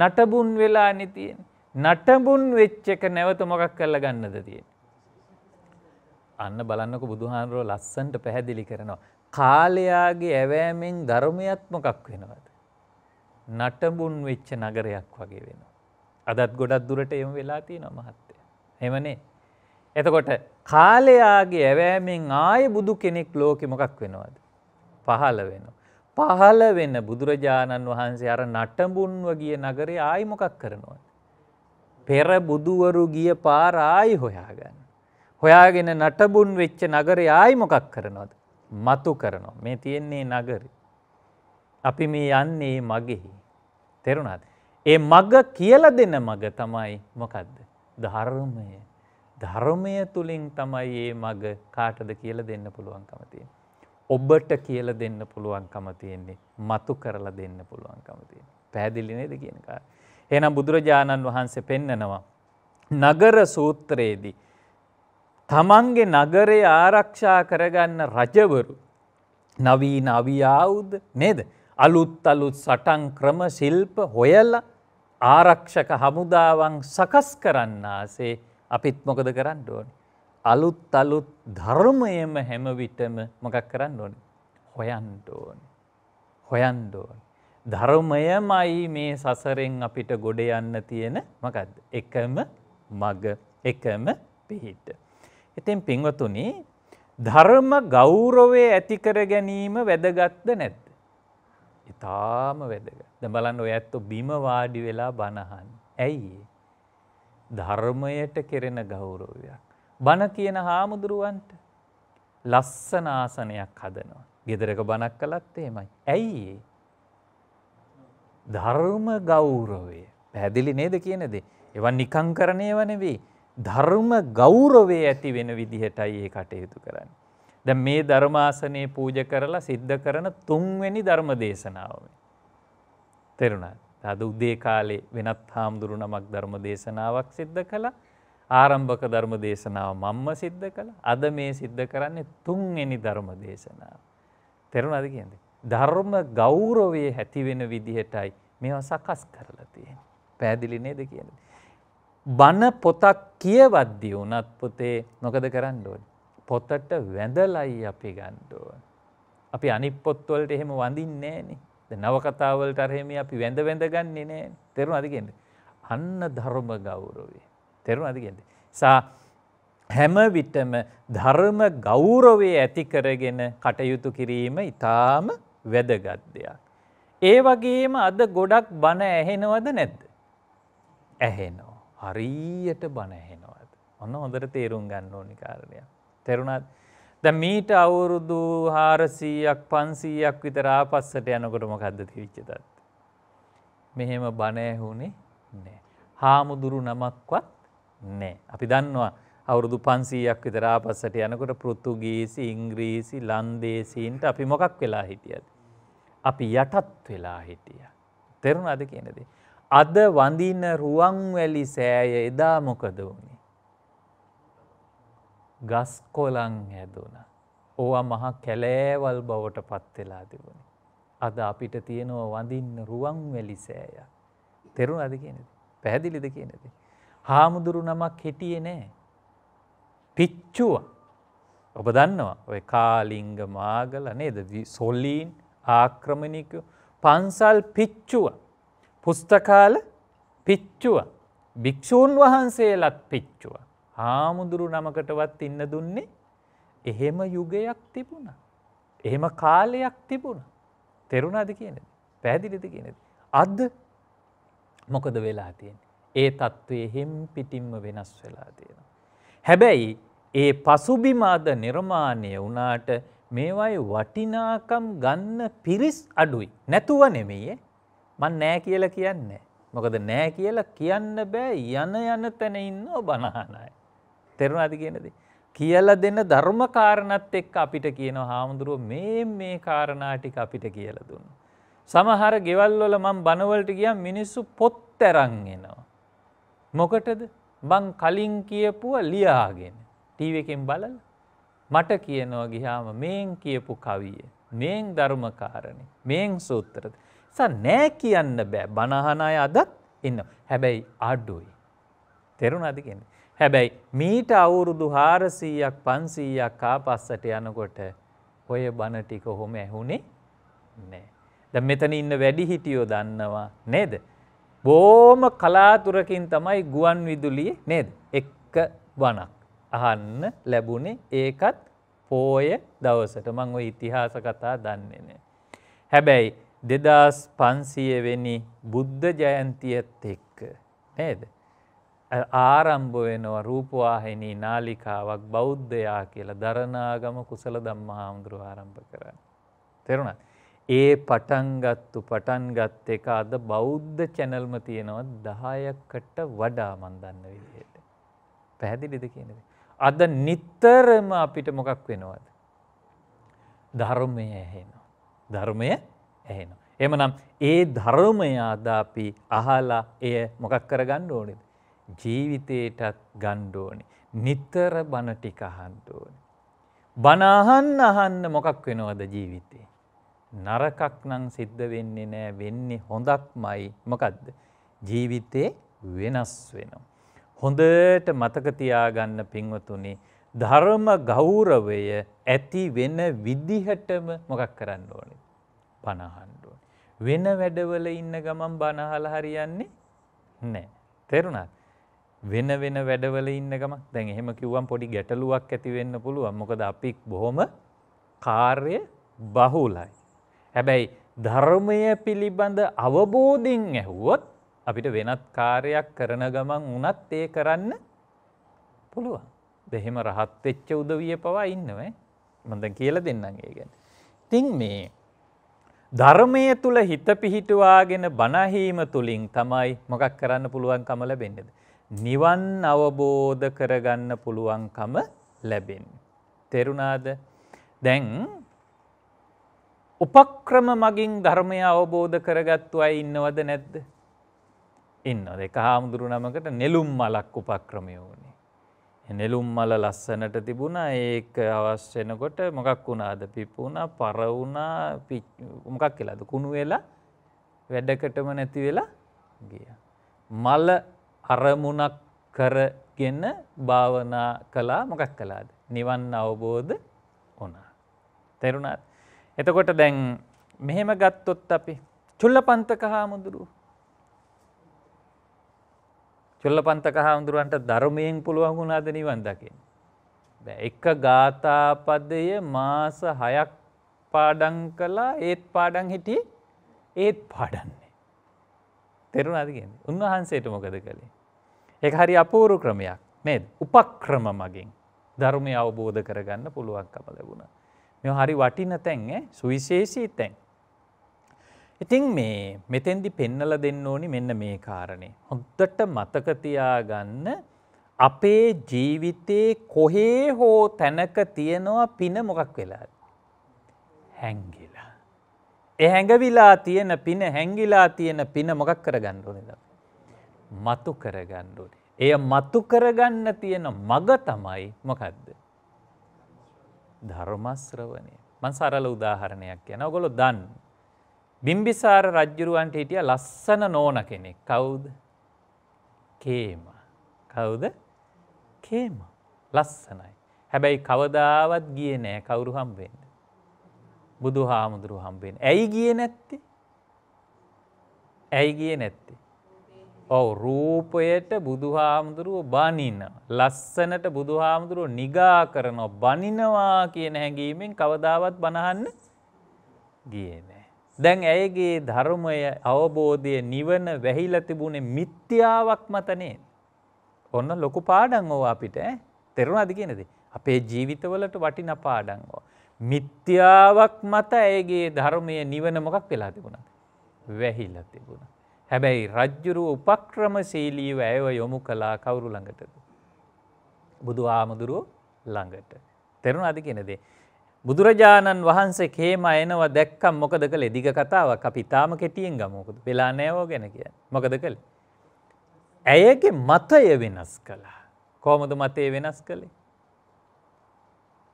නටබුන් වෙලා නිතියෙන්. නටබුන් වෙච්ච එක නැවත මොකක් කරල ගන්නද තියෙන. අන්න බලන්නක බුදුහාන්රෝ ලස්සන්ට පැහැදිලි කරනවා. කාලයාගේ ඇවෑමෙන් ධර්මයත් මොකක් වෙනවද. නටබුන් වෙච්ච නගරයක් වගේ වෙන. අදත් ගොඩක් දුරට එම වෙලා තියෙන මහත්තය. හෙමනේ එතකොට කාලයාගේ ඇවෑමෙන් ආය බුදු කෙනෙක් ලෝකෙ මොකක් වෙනවද. පහළ වෙන. පහළ වෙන්න බුදුරජාණන් වහන්සේ අර නටඹුන්ව ගිය නගරේ ආයිමොකක් කරනවද. පෙර බුදුවරු ගිය පාර ආයි හොයාගන්න. හොයාගෙන නටබුන් වෙච්ච නගරේ ආයිමොකක් කරනවද. මතු කරනවා. මේ තියෙන්නේ නගරි. අපි මේ යන්නේ මගෙහි. තෙරුණාද. ඒ මග කියල දෙන මග තමයි මොකක්ද. ධර්මය. ධර්මය තුළින් තමයි ඒ මග කාටද කියල දෙන්න පුළුවන්කම තියෙන. ඔබට කියල දෙන්න පුළුවන්කම තියෙන්නේ මතු කරලා දෙන්න පුළුවන්කම තියෙන. පැහැදිලි නේද කියනකා. එනම් බුදුරජාණන් වහන්සේ පෙන්නනවා. නගර සූත්‍රයේදී. තමන්ගේ නගරේ ආරක්ෂා කරගන්න රජවරු නවීන අවියාවුද නේද. අලුත් අලුත් සටන් ක්‍රම ශිල්ප හොයල්ල ආරක්ෂක හමුදාවන් සකස් කරන්නාසේ අපිත් මොකද කරන්න ඕනි. අලුත් අලුත් ධර්මයම හැමවිටම මොකක් කරන්න ඕනි. හොයන්ඩ ඕනි. හොයන්ඩ ඕනි. ධර්මයමයි මේ සසරෙන් අපිට ගොඩ යන්න තියෙන මකද. එකම මග එකම පිහිට. එතින් පින්වතුනි ධර්ම ගෞරවේ ඇතිකර ගැනීම වැදගත්ද නැත්ද. ඉතාම වැදග. ද බලන්න ඔය ඇත්තු බිමවාඩි වෙලා බණහන්. ඇයි. ධර්මයට කෙරෙන ගෞරවයක්. බණ කියන හාමුදුරුවන්ට ලස්සන ආසනයක් හදනවා. ගෙදරක බණක් කළත් එහෙමයි. ඇයි ධර්ම ගෞරවය පැහැදිලි නේද කියන දේ. එවන් නිකං කරණයව නෙවෙයි. ධර්ම ගෞරවේ ඇති වෙන විදිහටයි ඒ කටයුතු කරන්න. දැ මේ ධර්මාසනයේ පූජ කරලා සිද්ධ කරන තුන්වෙනි ධර්ම දේශනාව. තෙරුණත්. අද උදේ කාලේ වෙනත් හාමුදුරු නමක් ධර්ම දේශනාවක් සිද්ධ කළ ආරම්භක ධර්ම දේශනාව මම්ම සිද්ධ කළ අද මේ සිද්ධ කරන්නේ තුන්වෙනි ධර්ම දේශනාව. තෙරුණද කියද. ධර්ම ගෞරවය හැතිවෙන විදිහටයි මෙවා සකස් කරලා තියෙන. පැදිලි නේද කියද. බන පොතක් කියවද්දී වනත් පොතේ නොකද කරන්න ඕන. පොතට වැඳලයි අපි ගණ්ඩුව. අපි අනිපොත්වලට එහෙම වඳින් නෑනේ. නවකතාවලට අරහෙම අපි වැඳ වැඳගන්නේ නෑ තෙරු අදිගෙන්ට. අන්න ධර්ම ගෞරවේ. තෙරු අදිගෙන්ට. සා හැමවිටම ධර්ම ගෞරවේ ඇතිකරගෙන කටයුතු කිරීම ඉතාම වැදගත් දෙයක්. ඒ වගේම අද ගොඩක් බණ ඇහෙනවද නැද්ද. ඇහෙනෝ. හරීයට බණ ඇහෙනවද. ඔන්න හොඳට තේරුම් ගන්න ඕනිකාරණයක්. තෙරුණත් ද මීට අවුරුදු හාරසීයක් පන්සීයක් විත රාපස්සට යනකොටම කද්දති විච්චතත්. මෙහෙම බණෑහුනේ නෑ. හාමුදුරු නමක්වත් නෑ. අපි දන්නවා අවුරුදු පන්සීයක් විත රාපස්සට යනකොට පෘතුගීසි ඉංග්‍රීසි ලන්දේසින්ට අපි මොකක් වෙලා හිටියද. අපි යටත් වෙලා හිටිය. තෙරුණ අද කියනදේ. අද වඳින්න රුවන්වැලි සෑය එදා මොකද වුණේ. ගස් කොලං හැදුන. ඕවා මහා කැලෑවල් බවට පත්වෙලා තිබුණ. අද අපිට තියෙනවා වඳින්න රුවන් වැලිසෑය. තෙරුණ අද කියනද. පැහැදිලිද කියනද. හාමුදුරු නමක් හිටියේ නෑ. පිච්චුව ඔබ දන්නවා ඔය කාලිංග මාගල නේද සොල්ලීන් ආක්‍රමණික පන්සල් පිච්චුව පුස්තකාල පිච්චුව භික්‍ෂූන් වහන්සේලත් පිච්චුව හාමුදුරු නමකටවත් ඉන්න දුන්නේ එහෙම යුගයක් තිබුණ. එහෙම කාලයක් තිබුණ. තෙරුණාද කියනද. පැදිලිද කියනද. අද මොකද වෙලා තියෙන. ඒ තත්ත්වය හෙම් පිටිම්ම වෙනස් වෙලා තියෙන. හැබැයි ඒ පසුබිමාද නිර්මාණය වනාට මේවයි වටිනාකම් ගන්න පිරිස් අඩුයි. නැතුව නෙමේ මන් නෑ කියල කියන්නේ. මොකද නෑ කියලා කියන්න බෑ යන යන තැන ඉන්න බනහනයි. තෙරුණාද කියනද. කියල දෙන්න ධර්මකාරණත් එක් අපිට කියන හාමුදුරුව මේ මේ කාරණාටික අපිට කියල දුන්න. සමහර ගෙවල්වල මං බනවලට ගිය මිනිස්සු පොත්තරංගෙනවා. මොකටද බං කලින් කියපුුව ලියාගෙන ටීවකෙන් බලල මට කියනවා ගිහාම මේන් කියපු කවිය මේන් ධර්මකාරණ මේන් සූත්තරද. ස නෑ කියන්න බෑ බණහනාය අදත් එන්න හැබැයි අඩුයි. තෙරුණ අදි කියන්නේ. හැබැයි මීට අවුරුදු හාරසීයක් පන්සීයක් කා පස්සට යනකොට ඔය බණටික හොම ඇහුණේ නෑ. ද මෙතන ඉන්න වැඩිහිටියෝ දන්නවා නේද. බෝම කලාතුරකින් තමයි ගුවන් විදුලිය නේද එක්ක වනක් අහන්න ලැබුණේ ඒකත් පෝය දවසට මං ඔය ඉතිහාස කතා දන්නේ නෑ. හැබැයි දෙදස් පන්සියවෙනි බුද්ධ ජයන්තියත් එක්ක නේද. ආරම්භ වෙනවා රූපවාහිනී නාලිකාවක් බෞද්ධයා කියලා දරණාගම කුසල ධම්මා හාමුදුරුව ආරම්භ කරන්න. තෙරුණ. ඒ පටන්ගත්තු පටන්ගත් එක අද බෞද්ධ චැනල්ම තියෙනවා දහයකට වඩා මන්දන්න විදියට. පැහැදිලිද කියනද. අද නිත්තරම අපිට මොකක් වෙනවද. ධර්මය ඇහෙනවා. ධර්මය ඇහෙනවා. එමනම් ඒ ධර්මය අදාපි අහලා එය මොකක් කරගන්න ඕනෙද. ජීවිතයටත් ගණ්ඩෝනි. නිත්තර බණ ටික අහන්ඩෝනි. බනාහන්න අහන්න මොකක් වෙනවද ජීවිතේ. නරකක් නං සිද්ධ වෙන්නේ නෑ වෙන්නේ හොඳක් මයි මොකක්ද. ජීවිතේ වෙනස් වෙනවා. හොඳට මතකතියාගන්න පින්වතුනි ධර්ම ගෞරවය ඇති වෙන විදිහටම මොකක් කරන්න ඕනි. පණහන්ඩුවන්. වෙන වැඩවල ඉන්න ගමන් බනහල හරියන්නේ නෑ. තෙරුණත්. වෙන වෙන වැඩවල ඉන්න ගමක් දැන් එහෙම කිව්වම් පොඩි ගැටලුවක් ඇතිවෙන්න පුළුවන් මොකද අපි බොහොම කාර්ය බහුලයි. හැබැයි ධර්මය පිළිබඳ අවබෝධින් ඇහුවොත් අපිට වෙනත් කාර්යක් කරන ගමන් වනත් ඒ කරන්න පුළුවන්. දෙහෙම රහත්වෙච්ච උදවිය පවා ඉන්නව මඳ කියල දෙන්නගේ ගැන. තින් මේ ධර්මය තුළ හිත පිහිටවාගෙන බනහීම තුළින් තමයි මොකක් කරන්න පුළුවන් කමල බෙන්ඩද. නිවන් අවබෝධ කරගන්න පුළුවන්කම ලැබෙන්. තෙරුණාද දැන් උපක්‍රම මගින් ධර්මය අවබෝධ කරගත්තු අයි ඉන්නවද නැද්ද. ඉන්න දෙක හාමුදුරු නමකට නෙලුම් මලක් උපක්‍රමය ඕනේ. නෙලුම් මල ලස්සනට තිබුණා ඒක අවශ්‍යනකොට මොකක් වුණාද පිපුුණ පරවුණා මොකක් කියලාද කුණු වෙලා වැඩකටම නැති වෙලා ගිය. මල්ල අරමුණක් කරගෙන භාවනා කලා මොකක් කලාද. නිවන් අවබෝධ ඕනා. තෙරුණත්. එතකොට දැන් මෙහෙම ගත්තොත් අපි චුල්ල පන්තක හාමුදුරුව. චුල්ල පන්තක හාමුදුරුවන්ට ධර්මයෙන් පුළුවන් වුණාද නිවන් දකින්න. එක ගාථාපදය මාස හයක් පාඩන් කලා ඒත් පාඩන් හිටිය ඒත් පාඩන්නේ. තෙරුණාදගෙන උන්වහන්සේට මොකද කළේ. එක හරි අපූරු ක්‍රමයක් මේ උපක්‍රම මගින් ධර්මය අවබෝධ කරගන්න පුළුවන්කම ලැබුණ. මෙ හරි වටින තැන් සුවිශේෂී තැන්. ඉතින් මේ මෙතෙන්දි පෙන්නල දෙන්න ඕනි මෙන්න මේ කාරණය. හොද්දට මතකතියාගන්න අපේ ජීවිතයේ කොහේ හෝ තැනක තියෙනවා පින මොකක් වෙලා. හැංගිලා. එහැඟවිලා තියෙන පින හැංගිලා තියෙන පින මොකක් කරගන්න ඕනෙදක්. මතු කරගණ්ඩුවන. එය මතු කරගන්න තියෙන මග තමයි මොකක්ද. ධර්මස්්‍රවනය මන් සරල උදාහරණයක් යන ගොලො දන්. බිම්බිසාර රජ්ජුරුවන්ට හිටිය ලස්සන නෝන කෙනෙක් කවුද කේම කවුද කේම ලස්සනයි. හැබැයි කවදාවත් ගිය නෑ කවුරු හම්බෙන්ද. බුදු හාමුදුරු හම්බෙන් ඇයි ගිය නැත්ති ඇයි ගිය නැත්තේ. ඔව රූපයට බුදුහාමුදුරුව බනින. ලස්සනට බුදුහාමුදුරුව නිගා කරනො බනිනවා කියන හැඟීමෙන් කවදාවත් බණහන්න ගියනෑ. දැන් ඇයගේ ධර්මය අවබෝධය නිවන වැහිල තිබුණේ මිත්‍යාවක් මතනේ. ඔන්න ලොකු පාඩන් ඕවා අපිට තෙරුණද කියනද. අපේ ජීවිතවලට වටින පාඩංගෝ. මිත්‍යාවක් මත ඇයගේ ධර්මය නිවන මොකක් වෙලා තිබුණද. වැහිල තිබුණා. හැබැයි රජ්ජුරු උපක්‍රම සීලීව ඇව යොමු කලා කවුරු ළඟටද. බුදු ආමුදුරුව ළඟට. තෙරුණ අධි කෙනදේ. බුදුරජාණන් වහන්සේ කේම එනව දැක්කම් මොකද කළ එදිග කතාවක් අපි තාම කෙටියෙන් ගමෝකද වෙලා නෑවෝ ගැන කිය මොකද කළ. ඇයගේ මතය වෙනස් කළා. කෝමද මතේ වෙනස් කළේ.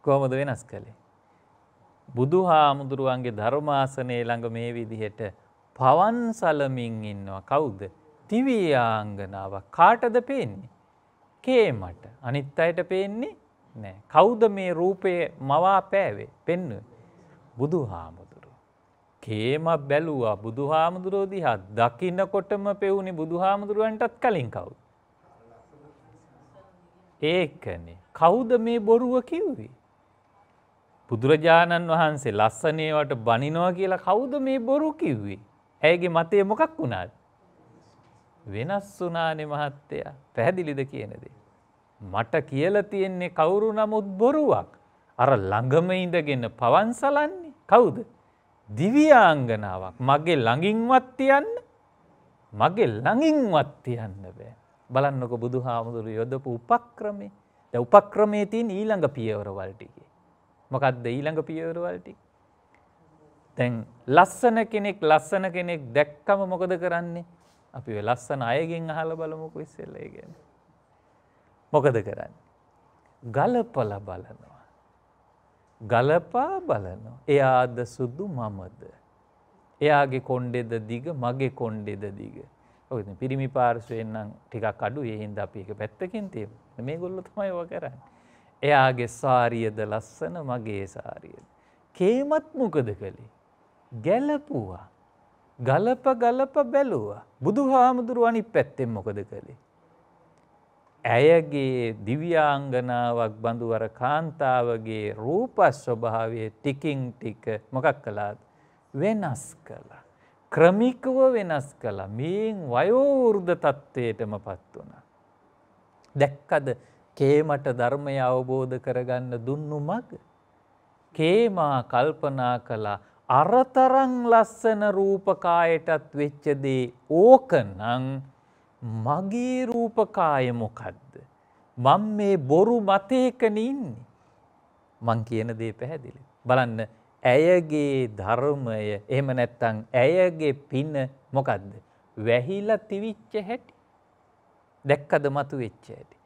කෝමද වෙනස් කළේ. බුදු හාමුදුරුවන්ගේ ධර්මාසනය ළඟ මේ විදිහට පවන්සලමින් ඉන්නවා කවුද තිවියාංගනාව කාටද පේන්නේ. කේමට අනිත් අයට පේන්නේ නෑ කෞද මේ රූපය මවා පෑවේ පෙන්න බුදු හාමුදුරු. කේම බැලුවා බුදු හාමුදුරෝ දිහා දකින්නකොටම පෙවුණි බුදු හාමුදුරුවන්ටත් කලින් කවුද. ඒකනේ කෞද මේ බොරුව කිව්වේ. බුදුරජාණන් වහන්සේ ලස්සනේවට බනිනවා කියලා කෞද මේ බොරු කිව්වේ. ඇයගේ මතය මොකක් වුණාද. වෙනස් වනානේ මහත්තයා පැහැදිලිද කියනදේ. මට කියල තියෙන්නේ කවුරු නමුත් බොරුවක්. අර ළඟම ඉඳගෙන පවන්සලන්නේ කවුද. දිවියාංගනාවක් මගේ ළඟින්වත් තියන්න මගේ ළඟින්වත් තියන්න බෑ. බලන්නක බුදු හාමුදුරු යොදපු උපක්‍රමේ ද උපක්‍රමේ තින් ඊළඟ පියවරවල්ටිකේ. මොකක්ද ඊළඟ පියවරවල්ටික. තැන් ලස්සන කෙනෙක් ලස්සන කෙනෙක් දැක්කම මොකද කරන්නේ අපි ලස්සන අයගෙන් අහල බලමුක විස්සෙල්ලේ ගැන. මොකද කරන්න. ගලපල බලනවා. ගලපා බලනවා. එයාද සුද්දු මමද. එයාගේ කොන්්ඩෙද දිග මගේ කොන්්ඩෙද දිග. ඔ පිරිමි පාර්ශුවෙන්න්නම් ටිකක් අඩු එහින්ද අපි එක පැත්තකින් තිය මේ ගොල්ලොතුමයි ව කරන්න. එයාගේ සාරියද ලස්සන මගේ සාරියද. කේමත් මොකද කළේ. ගැලපුවා. ගලප ගලප බැලුවා. බුදු හාමුදුරුවනි පැත්තෙන් මොකද කළේ. ඇයගේ දිව්‍යාංගනාවක් බඳුවර කාන්තාවගේ රූපස්වභාවය ටිකින් ටික මොකක් කලාත් වෙනස් කලා. ක්‍රමිකව වෙනස් කලා මේන් වයෝවෘර්ධ තත්ත්වයටම පත් වුණ. දැක්කද කේමට ධර්මය අවබෝධ කරගන්න දුන්නු මග. කේමා කල්පනා කලා අරතරං ලස්සන රූපකායටත් වෙච්චදේ ඕක නං මගේ රූපකාය මොකක්ද. මං මේ බොරු මතයකන ඉන්නේ. මං කියන දේ පැහැදිලි. බලන්න ඇයගේ ධර්මය එහෙම නැත්තං ඇයගේ පින මොකක්ද. වැහිලා තිවිච්ච හැටි. දැක්කද මතු වෙච්ච ඇටි.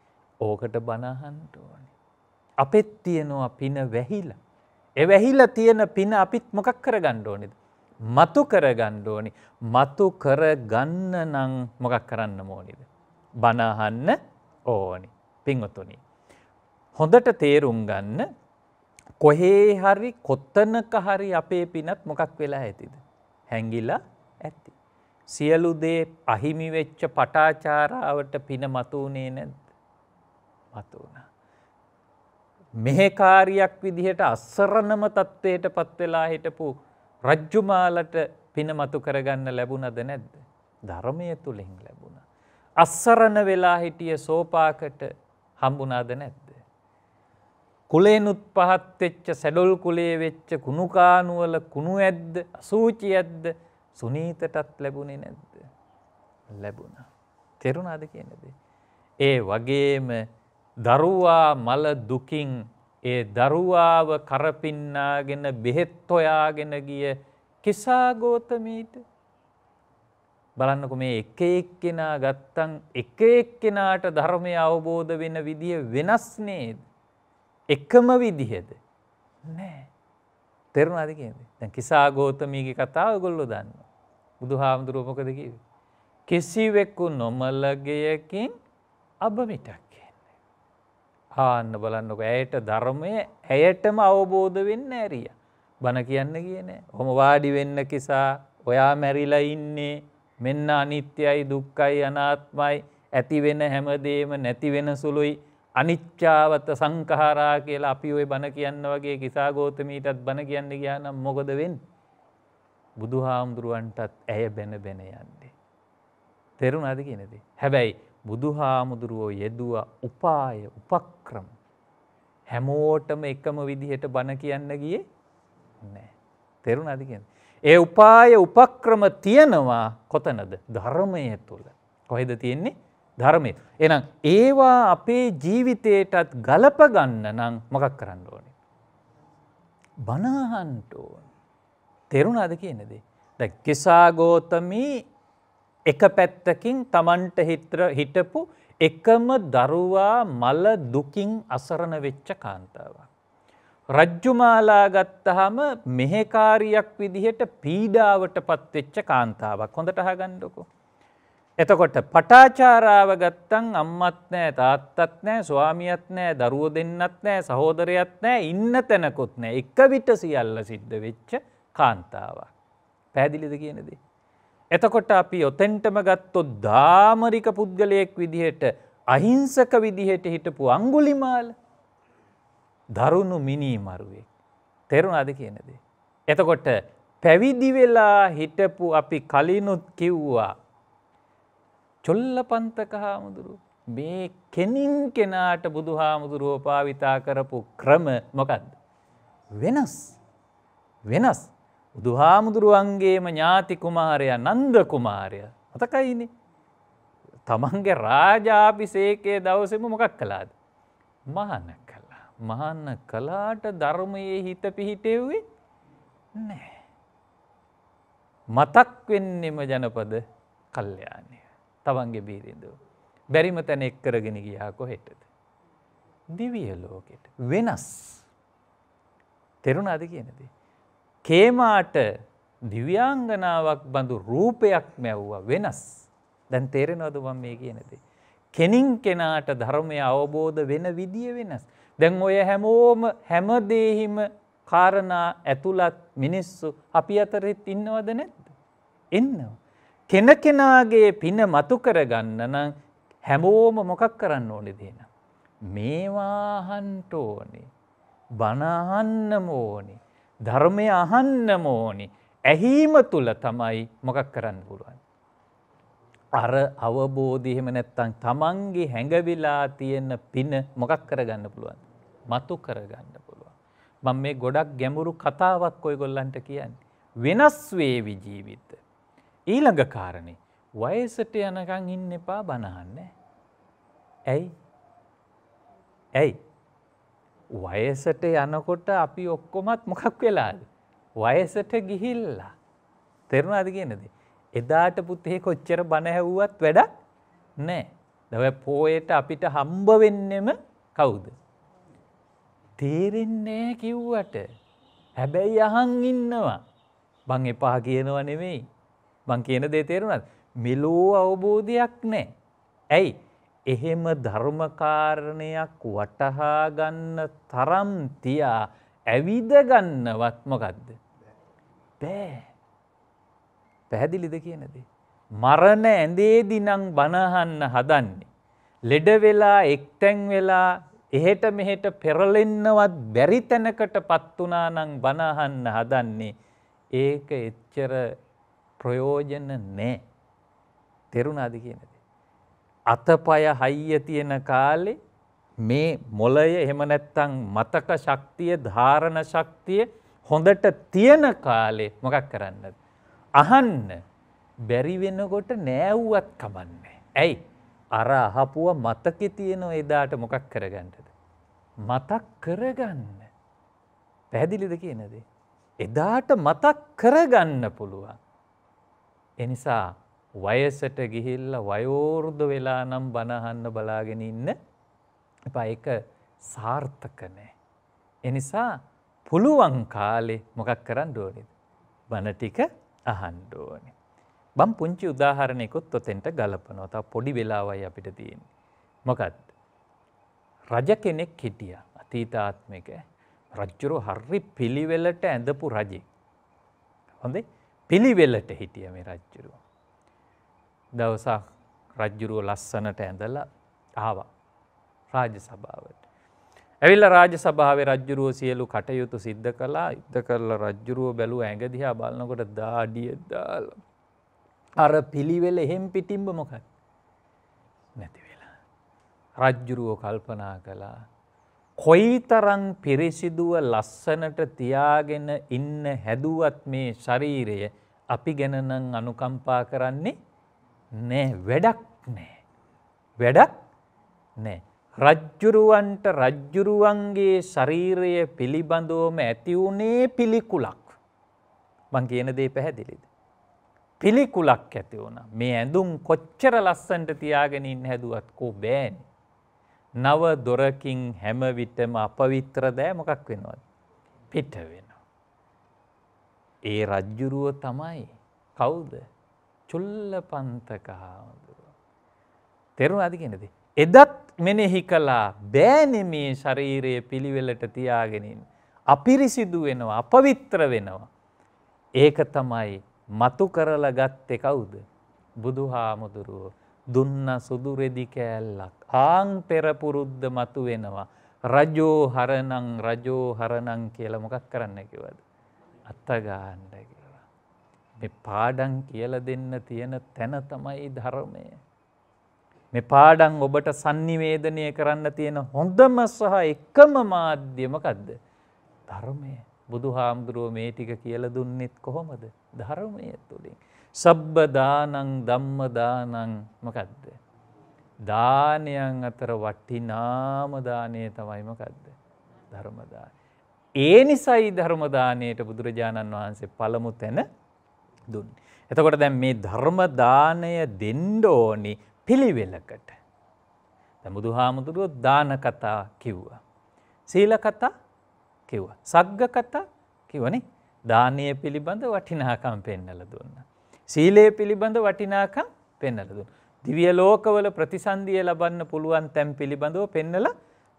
ඕකට බණහන්ට ඕනේ. අපෙත් තියෙනවා පින වැහිලා. එවැහිල තියෙන පින අපිත් මොකක් කර ගණ්ඩෝනිද. මතු කර ගණ්ඩෝනි මතු කර ගන්න නං මොකක් කරන්න මෝනිද. බනහන්න ඕනි පිංවතුනි. හොඳට තේරුම් ගන්න කොහේ හරි කොත්තනක හරි අපේ පිනත් මොකක් වෙලා ඇතිද. හැංගිලා ඇති. සියලුදේ අහිමිවෙච්ච පටාචාරාවට පින මතුවනේ නැද මතුවනා. මෙහෙකාරියක් විදිහට අස්සරණම තත්ත්වයට පත්වෙලා හිටපු රජ්ජුමාලට පින මතු කරගන්න ලැබුණද නැද්ද. ධර්මය තුළින් ලැබුණ. අස්සරණ වෙලා හිටිය සෝපාකට හම්බුනාද නැද්ද. කුලේනුත් පහත්වෙච්ච සැඩොල් කුලේ වෙච්ච කුණුකානුවල කුණු ඇද්ද සූචි ඇද්ද සුනීතටත් ලැබුණේ නැද්ද. ලැබුණ. තෙරුණාද කියනද. ඒ වගේම දරුවා මල දුකින් ඒ දරුවාව කරපින්නාගෙන බෙහෙත් හොයාගෙන ගිය කෙසාගෝතමීට බලන්නකු මේ එක එක්කෙනා ගත්තන් එක එක්කෙනාට ධර්මය අවබෝධ වෙන විදිහ වෙනස් නේද. එකම විදිහෙද නෑ තෙරුණාද කියද දැ කිසාගෝතමීගේ කතාව ගොල්ලො දන්න. බුදු හාමුදුරුවමොකද කිව. කිසිවෙක්කු නොමල්ලගයකින් අබමිටක්. ආන්න බලන්නක ඇයට ධර්මය ඇයටම අවබෝධ වෙන්න ඇරිය. බණ කියන්න කියන. හොම වාඩි වෙන්න කිසා ඔයා මැරිලා ඉන්නේ මෙන්න අනිත්‍යයි දුක්කයි අනාත්මයි ඇතිවෙන හැමදේම නැතිවෙන සුළුයි අනිච්චාවත සංකහරා කියලා අපි ඔය බණ කියන්න වගේ කිසා ගෝතමීටත් බණ කියන්න කියනම් මොකද වෙන්. බුදු හාමුදුරුවන්ටත් ඇය බැන බැන යන්නේ. තෙරුණ අද කියනද. හැබැයි බුදුහාමුදුරුවෝ යෙදුව උපාය උපක්‍රම හැමෝටම එකම විදිහට බණ කියන්න ගියේ නෑ. තෙරුණ අධිකෙන්. ඒ උපාය උපක්‍රම තියෙනවා කොතනද ධර්මය තුළ. කොහෙද තියෙන්නේ ධර්මය. එනම් ඒවා අපේ ජීවිතයටත් ගලපගන්න නම් මොකක් කරන්න ඕනේ. බනාහන්ට ඕන. තෙරුණ අද කියනදේ. ද කෙසාගෝතමී එක පැත්තකින් Tamanට හිටපු එකම දරුවා මල දුකින් අසරණ වෙච්ච කාන්තාවක්. රජ්ජුමාලා ගත්තාම මෙහෙකාරියක් විදිහට පීඩාවට පත්වෙච්ච කාන්තාවක් හොඳට අහගන්නකෝ. එතකොට පටාචාරාව ගත්තන් අම්මත් නෑ තාත්තත් නෑ ස්වාමියත් නෑ දරුව දෙන්නත් නෑ සහෝදරයත් නෑ ඉන්න තැනකුත් නෑ එක විට සියල්ල සිද්ධ වෙච්ච කාන්තාවක්. පැදිලිද කියනදී. එතකොට අපි ඔතෙන්ටම ගත්තොත් ධාමරික පුද්ගලයෙක් විදිහට අහිංසක විදිහට හිටපු අංගුලිමාල දරුණු මිනීමරුවේ. තෙරුණාද කියනදේ. එතකොට පැවිදිවෙලා හිටපු අපි කලිනුත් කිව්වා. චොල්ල පන්තක හාමුදුරු මේ කෙනින් කෙනාට බුදු හාමුදුරුවෝ පාවිතා කරපු ක්‍රම මොකක්ද. වෙනස් වෙනස්. බුදුහාමුදුරුවන්ගේම ඥාති කුමාරය නන්ද කුමාරය මතකයිනි. තමන්ගේ රාජාපිසේකය දවසම මොකක් කලාද. මහන කලා මහන්න කලාට ධර්මයේ හිත පිහිටෙව්වේ නෑ. මතක් වෙන්නෙම ජනපද කල්්‍යයානය තමන්ගේ බීරිඳු. බැරිම තැන එක් කරගෙන ගියා කොහෙටද. දිවිය ලෝකෙට වෙනස් තෙරුණ අද කියනදී. කේමාට දිව්‍යාංගනාවක් බඳු රූපයක් මැව්වා වෙනස් දැන් තේරෙනවද මම මේ කියනදේ. කෙනින් කෙනාට ධර්මය අවබෝධ වෙන විදිය වෙනස්. දැන් ඔය හැමෝම හැමදේහිම කාරණා ඇතුළත් මිනිස්සු අපි අතරෙත් ඉන්නවද නැද්ද. එන්නවා. කෙන කෙනාගේ පින මතු කරගන්න නම් හැමෝම මොකක් කරන්න ඕනෙ දේන. මේවාහන්ට ඕනේ බනහන්නම ඕනේ ධර්මය අහන්නම ඕනි ඇහීම තුළ තමයි මොකක් කරන්න පුළුවන්. අර අවබෝධිහෙම නැත්තං තමන්ගේ හැඟවිලා තියෙන පින මොකක් කරගන්න පුළුවන්. මතු කරගන්න පුළුවන්. මං මේ ගොඩක් ගැමුරු කතාවක් කොයි ගොල්ලන්ට කියන්න. වෙනස් වේවි ජීවිත. ඊළඟ කාරණය වයසට යනකං ඉන්න එපා බණහන්න. ඇයි ඇයි වයසට යනකොට අපි ඔක්කොමත් මොකක් වෙලාද. වයසට ගිහිල්ලා. තෙරුණාද කියනද. එදාට පුතේ කොච්චර බණහැව්වත් වැඩක් නෑ. දව පෝයට අපිට හම්බ වෙන්නෙම කවුද. තේරෙන්නේ කිව්වට. හැබැයි අහන් ඉන්නවා. බං එපා කියනව නෙවෙයි. බං කියන දේ තේරුණත් මෙලෝ අවබෝධයක් නෑ. ඇයි එහෙම ධර්මකාරණයක් වටහා ගන්න තරම් තියා ඇවිද ගන්නවත් මොකද්ද? බෑ. පැහැදිලිද කියන දේ? මරණ ඇඳේදී නම් බනහන්න හදන්නේ. ලෙඩ වෙලා එක්තැන් වෙලා එහෙට මෙහෙට පෙරලෙන්නවත් බැරි තැනකටපත් උනා නම් බනහන්න හදන්නේ. ඒක එච්චර ප්‍රයෝජන නෑ. තේරුණාද කියන දේ? අතපය හයිය තියෙන කාලේ මේ මොලය එහෙම නැත්තං මතක ශක්තිය ධාරණ ශක්තිය හොඳට තියෙන කාලේ මොකක් කරන්නද. අහන්න බැරිවෙනකොට නෑව්වත් කමන්නේ. ඇයි අර අහපුුව මතකෙ තියෙනව එදාට මොකක් කරගන්නද. මතක් කරගන්න. පැහැදිලිද කියනදේ. එදාට මතක් කරගන්න පුළුවන්. එනිසා වයසට ගිහිල්ලා වයෝර්ධ වෙලා නම් බණහන්න බලාගෙන ඉන්න එපා එක සාර්ථක නෑ. එනිසා පුළුවන් කාලේ මොකක් කරන්න ඕනෙද. බණටික අහන්ඩ ඕනේ. බම් පුංචි උදාහරණයකුත් තොතෙන්ට ගලපනොත පොඩි වෙලාවයි අපිට තියෙන්. මොකත් රජ කෙනෙක් හිටිය අතීතාත්මක රජ්ජුරු හරි පිළිවෙලට ඇඳපු රජෙක්. හොඳේ පිළිවෙලට හිටිය මේ රජ්ජුරුව. දවසක් රජ්ජුරුව ලස්සනට ඇඳල ආවා රාජ සභාවට. ඇවිල්ල රාජ සභාව රජ්ජුරුව සියලු කටයුතු සිද්ධ කලා ඉද කරල රජ්ජුරුව බැලූ ඇඟදිහා බලන්නකොට දාඩියදාල. අර පිළිවෙල එහෙම් පිටිම්බ මොකත් නැතිවෙලා. රජ්ජුරුවෝ කල්පනා කලා කොයි තරං පිරිසිදුව ලස්සනට තියාගෙන ඉන්න හැදුවත් මේ ශරීරය අපි ගැනනං අනුකම්පා කරන්නේ නෑ වැඩක් නෑ. වැඩක් නෑ. රජ්ජුරුවන්ට රජ්ජුරුවන්ගේ ශරීරය පිළිබඳෝම ඇතිවුණේ පිළිකුලක්. මං කියන දේ පැහැදිලිද. පිළිකුලක් ඇති වුණ මේ ඇඳුම් කොච්චර ලස්සන්ට තියාගෙනින් හැදුවත් කෝ බෑනි. නව දොරකින් හැමවිටම අපවිත්‍ර දෑ මොකක් වෙනවද. පිට වෙන. ඒ රජ්ජුරුව තමයි කවුද චුල්ල පන්තක හාමුදුරුව. තෙරුණ අධිගෙනද. එදත් මෙනෙහි කලා බෑනෙ මේ ශරීරයේ පිළිවෙලට තියාගෙනින්. අපිරිසිදු වෙනවා අපවිත්‍ර වෙනවා. ඒක තමයි මතු කරලා ගත්ත කවුද. බුදු හාමුදුරුවෝ දුන්න සුදුරෙදි කෑල්ලක් ආං පෙරපුරුද්ධ මතු වෙනවා. රජෝ හරණං රජෝ හරණං කියල මොකක් කරන්න කිවද. අත්තගාන්නකි. මේ පාඩන් කියල දෙන්න තියෙන තැන තමයි ධර්මය. මේ පාඩන් ඔබට සංනිවේදනය කරන්න තියෙන හොඳම සහ එකම මාධ්‍යමකදද. ධර්මය බුදු හාමුදුරුව මේ ටික කියල දුන්නෙත් කොහොමද ධර්මය තුළින්. සබ්බදානං දම්මදානං මකදද. දානයන් අතර වටිනාමදානය තමයිමකදද ධර්මදාන. ඒ නිසයි ධර්මදානයට බුදුරජාණන් වහන්සේ පළමු තැන දුන්. එතකොට දැන් මේ ධර්මදානය දෙන්ඩ ඕනි පිළිවෙලකට. බුදු හාමුදුරුවෝ දාන කතා කිව්වා. සීල කතා කිව්ව. සග්ග කතා කිවනේ දානය පිළිබඳ වටිනාකම් පෙන්නල දුන්න. සීලය පිළිබඳ වටිනාකම් පෙන්නල දුන්න. දිවිය ලෝකවල ප්‍රතිසන්දිය ලබන්න පුළුවන් තැම් පිළිබඳව පෙන්නල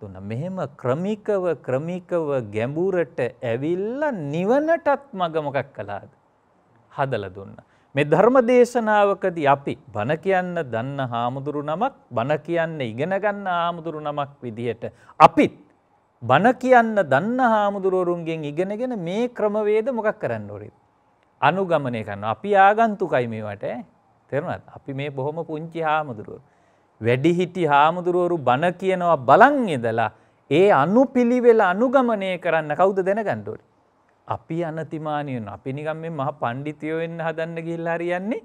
දුන්න. මෙහෙම ක්‍රමිකව ක්‍රමිකව ගැඹුරට ඇවිල්ල නිවනටත් මගමොකක් කලාද. හදල දුන්න. මේ ධර්ම දේශනාවකදී අපි බණ කියන්න දන්න හාමුදුරු නමක් බණ කියන්න ඉගෙනගන්න හාමුදුරු නමක් විදිහට අපිත් බණ කියන්න දන්න හාමුදුරුවරුන්ගෙන් ඉගෙනගෙන මේ ක්‍රමවේද මොකක් කරන්න ඕරිද. අනුගමනය කරන්න අපි ආගන්තුකයි මේවට තෙරුණත් අපි මේ බොහොම පුංචි හාමුදුරුව. වැඩිහිටි හාමුදුරුවරු බණ කියනවා බලං ඉදලා ඒ අනුපිළිවෙල අනුගමනය කරන්න කවුද දැනගන්නඩෝට. අපි අනතිමානයන අපි නිගම් මේ මහ පණ්ඩිතයෝවෙන්න හදන්න ගිල්ලා හරියන්නේ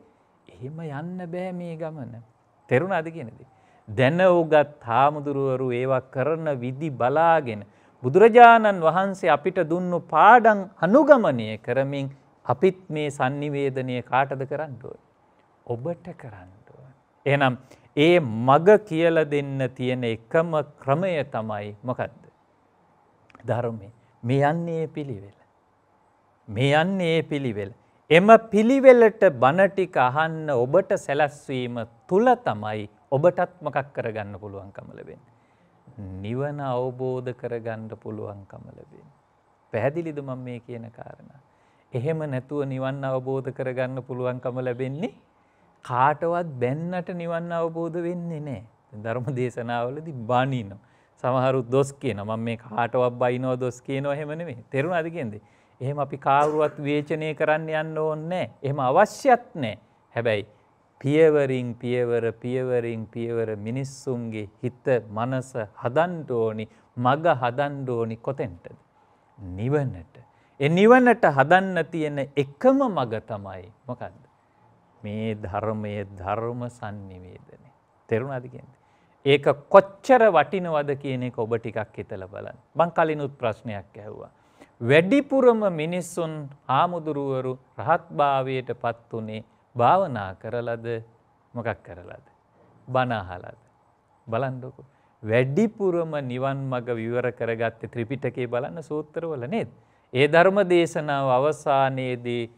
එහෙම යන්න බෑ මේ ගමන. තෙරුණ අද කියනද. දැන ඕගත් හාමුදුරුවරු ඒවා කරන විදි බලාගෙන. බුදුරජාණන් වහන්සේ අපිට දුන්නු පාඩන් අනුගමනය කරමින් අපිත් මේ සංනිවේදනය කාටද කරන්නඩුව. ඔබට කරන්නඩුව. එනම් ඒ මග කියල දෙන්න තියෙන එකම ක්‍රමය තමයි මොකක්ද. ධර්මය මේ යන්නේ පිළිවෙල. මේ යන්නේ ඒ පිළිවෙල. එම පිළිවෙලට බණටික අහන්න ඔබට සැලැස්වීම තුළ තමයි ඔබටත් මොකක් කරගන්න පුළුවන්කම ලැබෙන. නිවන අවබෝධ කරගන්න පුළුවන්කම ලැබෙන. පැහැදිලිද මම මේ කියන කාරණා. එහෙම නැතුව නිවන් අවබෝධ කරගන්න පුළුවන්කම ලැබෙන්නේ කාටවත් බැන්නට නිවන් අවබෝධ වෙන්නේ නෑ. ධර්ම දේශනාවලදී බණිනවා. සමහරු දොස් කියන මම මේ කාටවත් බයිනෝ දොස් කියනවා එහෙම නෙමෙයි. තේරුණාද කියන්නේ? එහෙම අපි කාවරුවත් වේචනය කරන්න යන්න ඕන්නෑ එහම අවශ්‍යත් නෑ හැබැයි පියවරින් පියවර පියවරින් පියවර මිනිස්සුන්ගේ හිත මනස හදන්ඩෝනි මග හදන්ඩෝනි කොතෙන්ටද. නිවනට. එ නිවනට හදන්න තියෙන එකම මග තමයි මොකක්ද. මේ ධර්මය ධර්ම සංනිවේදනය. තෙරුණ අධිකෙන්ද. ඒක කොච්චර වටිනවද කියන එක ඔබ ටිකක් හිතල බලන්න. බං කලිනුත් ප්‍රශ්නයක් ඇහවා. වැඩිපුරම මිනිස්සුන් හාමුදුරුවරු රහත්භාවයට පත් වනේ භාවනා කරලද මොකක් කරලද. බනාහලද. බලන්ඩොකු. වැඩිපුරම නිවන් මග විවර කරගත්තේ ත්‍රිපිටකේ බලන්න සූත්‍රවල නේත්. ඒ ධර්ම දේශනාව අවසානයේදී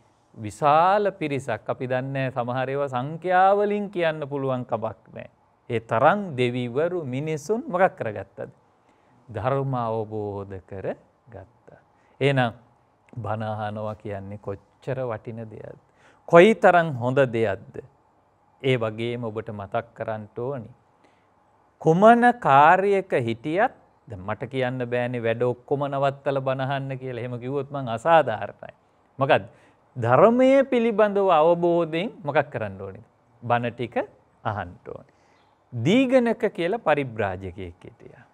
විශාල පිරිසක් අපි දන්න සමහරව සංඛ්‍යාවලින් කියන්න පුළුවන් කබක් නෑ. ඒ තරන් දෙවිවරු මිනිසුන් මගක් කරගත්තද. ධර්ම අවබෝධ කර ගත්ත. ඒනම් බනාහනවා කියන්නේ කොච්චර වටින දෙයක්ද. කොයි තරන් හොඳ දෙයක්ද. ඒ වගේම ඔබට මතක් කරන්නට ඕනි. කුමන කාර්යක හිටියත් මට කියන්න බෑනි වැඩ ඔක්කොම නවත්තල බණහන්න කියලා එහෙම කිවොත්මං අසාධාරණයි. මොකද ධර්මය පිළිබඳව අවබෝධයෙන් මොකක් කරන්න ඕනි. බණටික අහන්ට ඕනි. දීගනක කියල පරිබ්‍රාජකයක් හිටියා.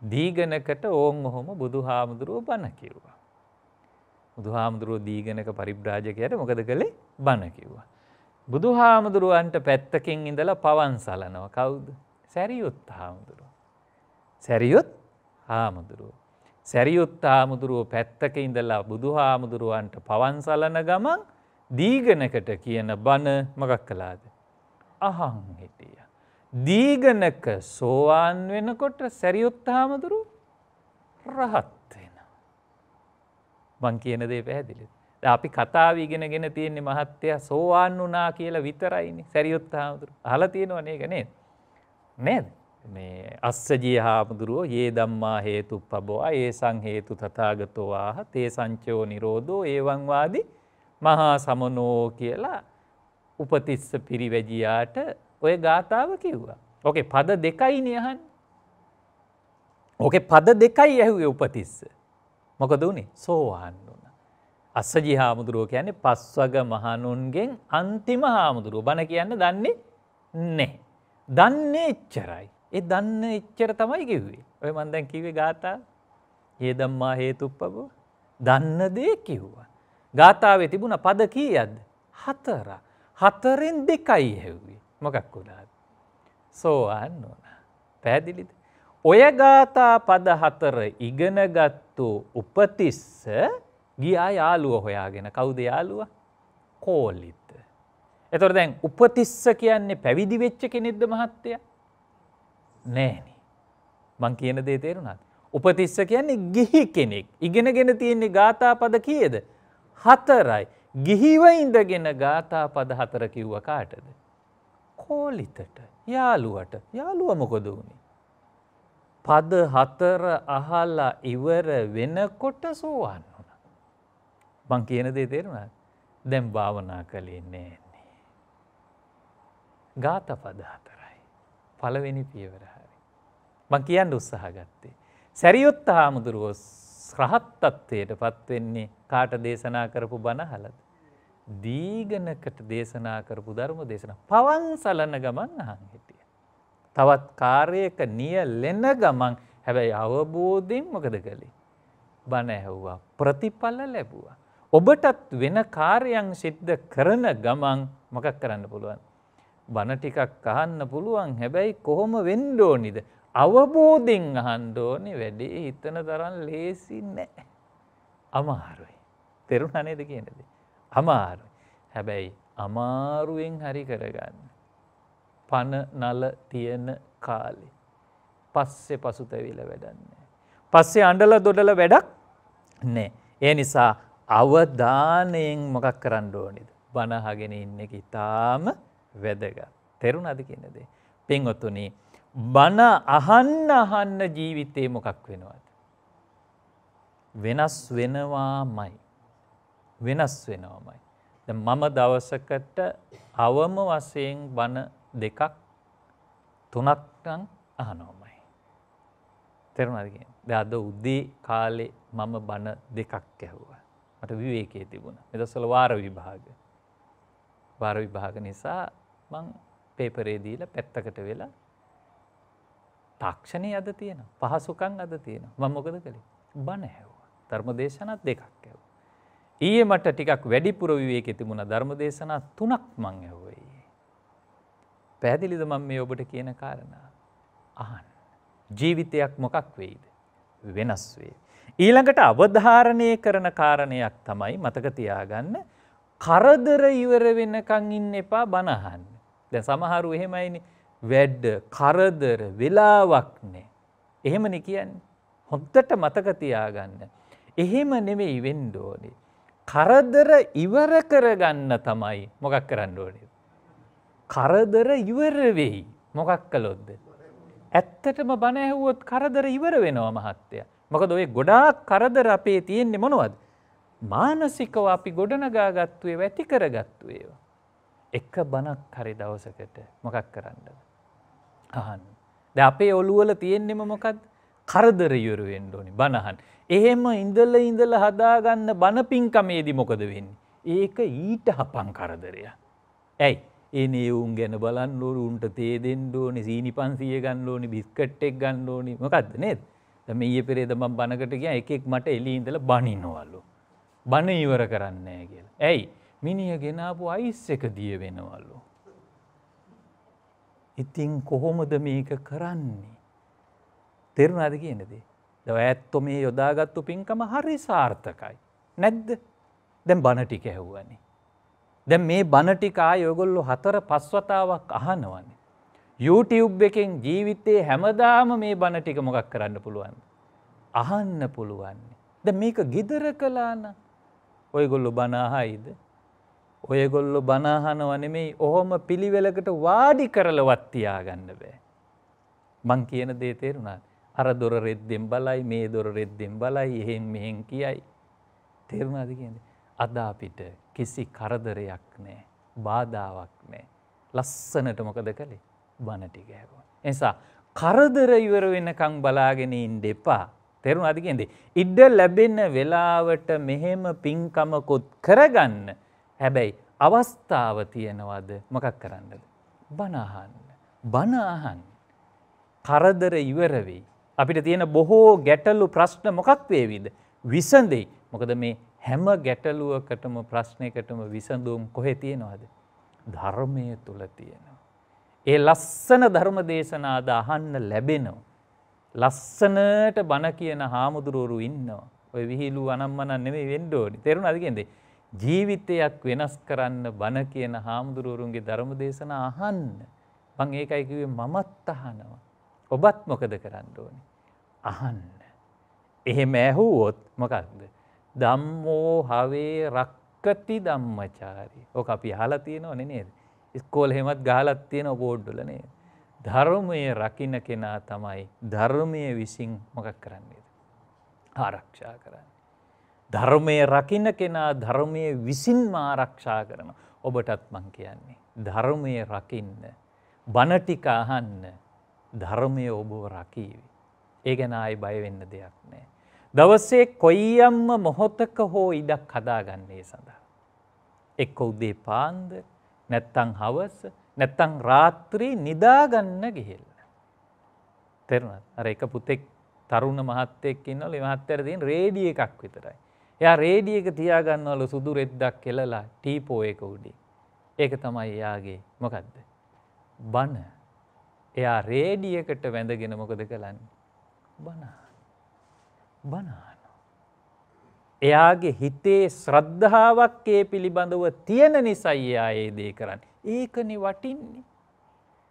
දීගනකට ඕන් ඔහොම බුදු හාමුදුරුවෝ බණ කිව්වා. බුදු හාමුදුරුවෝ දීගනක පරිබ්‍රාජකයට මොකද කළේ බණ කිව්වා. බුදු හාමුදුරුවන්ට පැත්තකින් ඉඳලා පවන් සලනව කවුද. සැරියුත් හාමුදුරුව. සැරියුත් හාමුදුරුව. සැරියුත් හාමුදුරුවෝ පැත්තක ඉඳලා බුදු හාමුදුරුවන්ට පවන් සලන ගමන් දීගනකට කියන බණ මගක් කලාද. අහං හිටිය. දීගනක සෝවාන් වෙනකොට සැරියුත්හාමුදුරු රහත් වෙන. මං කියන දේ පැහැදිලි. අපි කතාව ඉගෙනගෙන තියෙන්නේ මහත්තය සෝවාන් වනා කියලා විතරයිනි සැරියුත්හාමුදුරු හල තියෙනවා නේගනේ නැද. මේ අස්සජී හාමුදුරුවෝ ඒ දම්මා හේතු පබවා ඒ සංහේතු තතාගතවාහ තේ සංචයෝ නිරෝධෝ ඒවංවාදී මහා සමනෝ කියලා උපතිස්ස පිරිවැජියාට ඔය ගාථාව කිව්වා. ඕකේ පද දෙකයි නියහන්. ඕකේ පද දෙකයි ඇහුවේ උපතිස්ස. මොකද වනේ සෝවාන් වුණ. අස්සජි හාමුදුරුවෝ කියන්නේ පස්වග මහනුන්ගෙන් අන්තිම හාමුදුරුව බණ කියන්න දන්නේ නැහැ. දන්නේ එච්චරයි. ඒ දන්න එච්චර තමයි කිව්වේ. ඔය මන් දැන් කිව්වේ ගාථා ඒ දම්මා හේතුප්පබෝ දන්න දේ කිව්වා. ගාථාවේ තිබුණ පද කීයද? හතර. හතරෙන් දෙකයි හැව්වේ. මොකක් වුණාද. සෝවාන් ඕන. පැදිලිද. ඔය ගාථා පද හතර ඉගෙනගත්තු උපතිස්ස ගියා යාලුව හොයාගෙන කවුද යාලුව කෝලිත. එතොර දැන් උපතිස්ස කියන්නේ පැවිදි වෙච්ච කෙනෙද්ද මහත්තය නෑන. මං කියන දේ තේරුණත්. උපතිස්ස කියන්නේ ගිහි කෙනෙක් ඉගෙනගෙන තියෙන්නේ ගාථා පද කියද. හතරයි ගිහිව ඉඳගෙන ගාථා පද හතර කිව්ව කාටද. කෝලිතට යාළුවට යාළුව මොකොද වුණේ. පද හතර අහල්ලා ඉවර වෙනකොට සෝවාන් වන. බං කියන දේ තේරුණ දැම් භාවනා කළේ නෑන්නේ. ගාත පද හතරයි. පළවෙනි පියවරහරි. මං කියන්න උත්සාහ ගත්තේ. සැරියොත්ත හාමුදුරුවෝ ශ්‍රහත්තත්වයට පත්වෙන්නේ කාට දේශනා කරපු බණහලද. දීගනකට දේශනා කරපු ධර්ම දේශන පවන් සලන ගමන් අහන් හිටිය. තවත් කාර්යක නිය ලෙන ගමන් හැබැයි අවබෝධයෙන් මොකද කළේ. බණ ඇහව්වා ප්‍රතිඵල ලැබුවා. ඔබටත් වෙන කාර්යන් සිද්ධ කරන ගමන් මොකක් කරන්න පුළුවන්. බණ ටිකක් අහන්න පුළුවන් හැබැයි කොහොම වෙන්ඩෝනිද. අවබෝධෙන් අහන්ඩෝනි වැඩේ හිතන තරන් ලේසි නෑ. අමාරුයි. තෙරුණනේද කියනද. අමාරු හැබැයි අමාරුවෙන් හරි කරගන්න. පණ නල තියෙන කාලි. පස්සෙ පසුතැවිල වැඩන්නේ. පස්සේ අඩල දොඩල වැඩක් නෑ. ඒ නිසා අවධානයෙන් මොකක් කරන්න ඕනිද. බණහගෙන ඉන්න එක ඉතාම වැදග. තෙරුණ අද කියනදේ. පෙන්ගොතුනි බණ අහන්න අහන්න ජීවිතේ මොකක් වෙනවද. වෙනස් වෙනවා මයි. වෙනස් වෙනවමයි. මම දවසකට අවම වසයෙන් බණ දෙකක් තුනක්ටන් අහනෝමයි. තෙරුණදගෙන් ද අද උද්දී කාලෙ මම බණ දෙකක් ඇැහුව. මට විවේකයේ තිබුණ මෙදසල වාර විභාග. වාර විභාග නිසා මං පේපරේදීල පැත්තකට වෙලා තාක්ෂණය අද තියෙන පහසුකං අද තියෙන මං මොකද කළේ බණ හැව්වා ධර්ම දේශනත් දෙකක් ඇව. ඊයේ මට ටිකක් වැඩිපුර විවේකෙ තිබුණ ධර්ම දේශනා තුනක් මං ඇහුවයි. පැහැදිලිද මම මේ ඔබට කියන කාරණා. අහන්. ජීවිතයක් මොකක් වෙයිද. වෙනස් වේ. ඊළඟට අවධාරණය කරන කාරණයක් තමයි මතක තියාගන්න කරදර ඉවර වෙනකං ඉන්න එපා බණහන්න. දැ සමහරු එහෙමයිනි වැඩ්ඩ කරදර වෙලාවක් නෑ. එහෙමනි කියන්න. හොද්දට මතකතියාගන්න. එහෙම නෙමෙයි වෙන්ඩෝනේ. කරදර ඉවර කරගන්න තමයි මොකක් කරන්න ඕනේ. කරදර ඉවර වෙයි මොකක් කළොද්ද. ඇත්තටම බණඇහුවොත් කරදර ඉවර වෙනවා මහත්තය. මොකද ඔය ගොඩාක් කරදර අපේ තියෙන්නේ මොනවද. මානසිකව අපි ගොඩනගාගත්තුවේ වැති කරගත්තුවේ. එක බණක් හරි දවසකට මොකක් කරන්නද. අහන්. ද අපේ ඔළුවල තියෙන්නෙම මොකක් කරදර යුරුවෙන්ඩ ඕනි බණහන් එහෙම ඉඳල ඉඳල හදාගන්න බණපින්කමේදි මොකද වෙන්න. ඒක ඊට හපන් කරදරය. ඇයි. එනේ ඔවුන් ගැන බලන්න ඕරු උන්ට තේදෙන්ඩ ඕනි සීනි පන්සිය ගන්න ඕනි බිස්කට් එක් ගන්න ඕනි මකක්ද නෙත් තම ඒ පෙරේද මම් බණකට කිය එකෙක් මට එලි ඉඳල බනිනවල්ලු. බණ ඉවර කරන්නේ කියලා. ඇයි මිනිිය ගෙනාපු අයිස් එක දිය වෙනවල්ලු. ඉතින් කොහොමද මේක කරන්නේ. තෙරුණාද කියනදේ. ද ඇත්තු මේ යොදාගත්තු පින්කම හරි සාර්ථකයි. නැද්ද දැම් බණටික ඇහුවනි. දැම් මේ බණටිකා යොගොල්ලු හතර පස්වතාවක් අහනවන්නේ. YouTube එකෙන් ජීවිතයේ හැමදාම මේ බණටික මොකක් කරන්න පුළුවන්. අහන්න පුළුවන්නේ. ද මේක ගිදර කලාන ඔයගොල්ලු බනාහයිද. ඔයගොල්ලු බනාහනවනෙමෙයි ඔහොම පිළිවෙලකට වාඩි කරලවත් තියාගන්න බෑ. මං කියන දේ තේරුණාට. අර දොර රෙද්දෙන් බලයි මේ දොර රෙද්දෙන් බලයි එහෙන් මෙහෙන් කියයි. තේරුණාද කියන්නේ? අද අපිට කිසි කරදරයක් නැහැ. බාධාවක් නැහැ. ලස්සනට මොකද කළේ? බණ ටික ඇහුවා. එනිසා කරදර ඉවර වෙනකන් බලාගෙන ඉන්න එපා. තේරුණාද කියන්නේ? ඉඩ ලැබෙන වෙලාවට මෙහෙම පින්කමකුත් කරගන්න. හැබැයි අවස්ථාව තියෙනවද මොකක් කරන්නද? බණ අහන්න. බණ අහන්න. කරදර ඉවර වෙයි. අපිට තියෙන බොහෝ ගැටලු ප්‍රශ්න මොකක් වේවිද. විසඳෙයි. මොකද මේ හැම ගැටලුවකටම ප්‍රශ්නයකටම විසඳුම් කොහෙ තියෙනවාද. ධර්මය තුළ තියෙනවා. ඒ ලස්සන ධර්ම දේශනාද අහන්න ලැබෙනවා. ලස්සනට බණ කියන හාමුදුරුවරු ඉන්නවා. ඔය විහිලු අනම්මන නෙමේ වෙන්ඩෝඩි තෙරුණ අදගෙන්දේ. ජීවිතයක් වෙනස් කරන්න බණ කියන හාමුදුරුවරුන්ගේ ධර්ම දේශන අහන්න. පං ඒකයිකිවේ මමත් අහනවා. ඔබත් මොකද කරන්න ඕනි. අහන්න. එහෙම ඇහුවොත් මොකක්ද. දම්මෝ හවේ රක්කති දම්මචාරී ඕක අපි හලා තියෙන ඕන නේද. ස්කෝල් හෙමත් ගාලත් තියෙන බෝඩ්ඩුල නේ. ධර්මය රකින කෙනා තමයි ධර්මය විසින් මොකක් කරන්නේද. ආරක්ෂා කරන්න. ධර්මය රකින කෙනා ධර්මය විසින්ම ආරක්ෂා කරන ඔබටත් මං කියන්නේ. ධර්මය රකින්න. බණටික අහන්න ධර්මය ඔබව රකීවි. ඒ ගැන ආයි බයවෙන්න දෙයක් නෑ. දවස්සේ කොයියම්ම මොහොතක හෝ ඉඩක් හදාගන්නේ සඳහා. එක්ක උදේ පාන්ද නැත්තං හවස නැත්තං රාත්‍රී නිදාගන්න ගිහිල්ල. තෙරන අර එක පුතෙක් තරුණ මහත්තෙක් ඉන්න ලිමහත්තැරදින් රේඩිය එකක් විතරයි. එයා රේඩියක තියාගන්නවල සුදු රෙද්දක් කෙලලා ටීපෝ එක උඩි. ඒක තමයි එයාගේ මොකක්ද. බන එයා රේඩියකට වැඳගෙන මොකද කලන්නේ. බනාන. එයාගේ හිතේ ශ්‍රද්ධාවක් ඒ පිළිබඳව තියෙන නිසයි අයේ දේ කරන්න. ඒකනි වටින්නේ.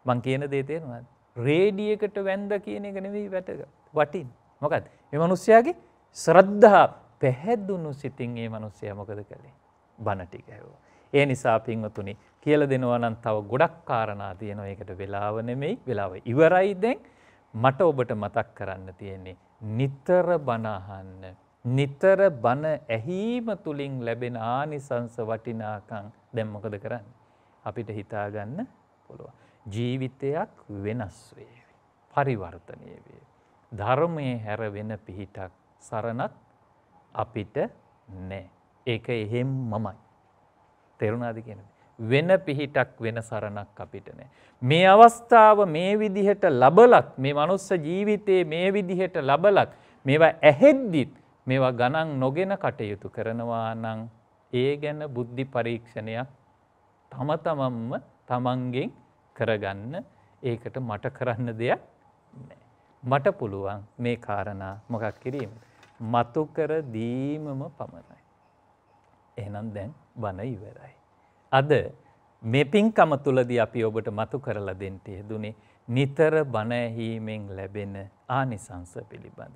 මං කියන දේතයෙනවා. රේඩියකට වැන්ද කියන එක නෙවී වැටක වටින්. මොකත් එ මනුස්්‍යයාගේ ශ්‍රද්ධා පැහැද්දුුණු සිතින් ඒ මනුස්්‍යය මොකද කළේ බණටික හැවෝ. ඒ නිසා පින්වතුනි කියල දෙනවනන් තව ගොඩක් කාරණා තියනවා ඒකට වෙලාව නෙමෙයි වෙලාව ඉවරයි දැන්. මට ඔබට මතක් කරන්න තියෙන්නේ නිතර බණහන්න නිතර බණ ඇහීම තුළින් ලැබෙන ආනිසංස වටිනාකං දැම්මකද කරන්න. අපිට හිතාගන්න පුළුවන්. ජීවිතයක් වෙනස් වේ. පරිවර්තනය වේ. ධර්මය හැර වෙන පිහිටක් සරණත් අපිට නෑ. ඒක එහෙම් මමයි. තෙරුණාද කියනද. වෙන පිහිටක් වෙන සරණක් අපිට නෑ. මේ අවස්ථාව මේ විදිහට ලබලත් මේ මනුස්ස ජීවිතයේ මේ විදිහට ලබලත් මේවා ඇහෙද්දිත් මේවා ගණන් නොගෙන කටයුතු කරනවා නං ඒ ගැන බුද්ධි පරීක්ෂණයක් තම තමම්ම තමන්ගෙන් කරගන්න ඒකට මට කරන්න දෙයක් මට පුළුවන් මේ කාරණා මොකක් කිරීම. මතුකර දීමම පමණයි. එහනම් දැන් බණ ඉවරයි. අද මේ පින්කම තුලදී අපි ඔබට මතු කරලා දෙන්න යෙදුනේ නිතර බණ ඇහිීමෙන් ලැබෙන ආනිසංස පිළිබඳ.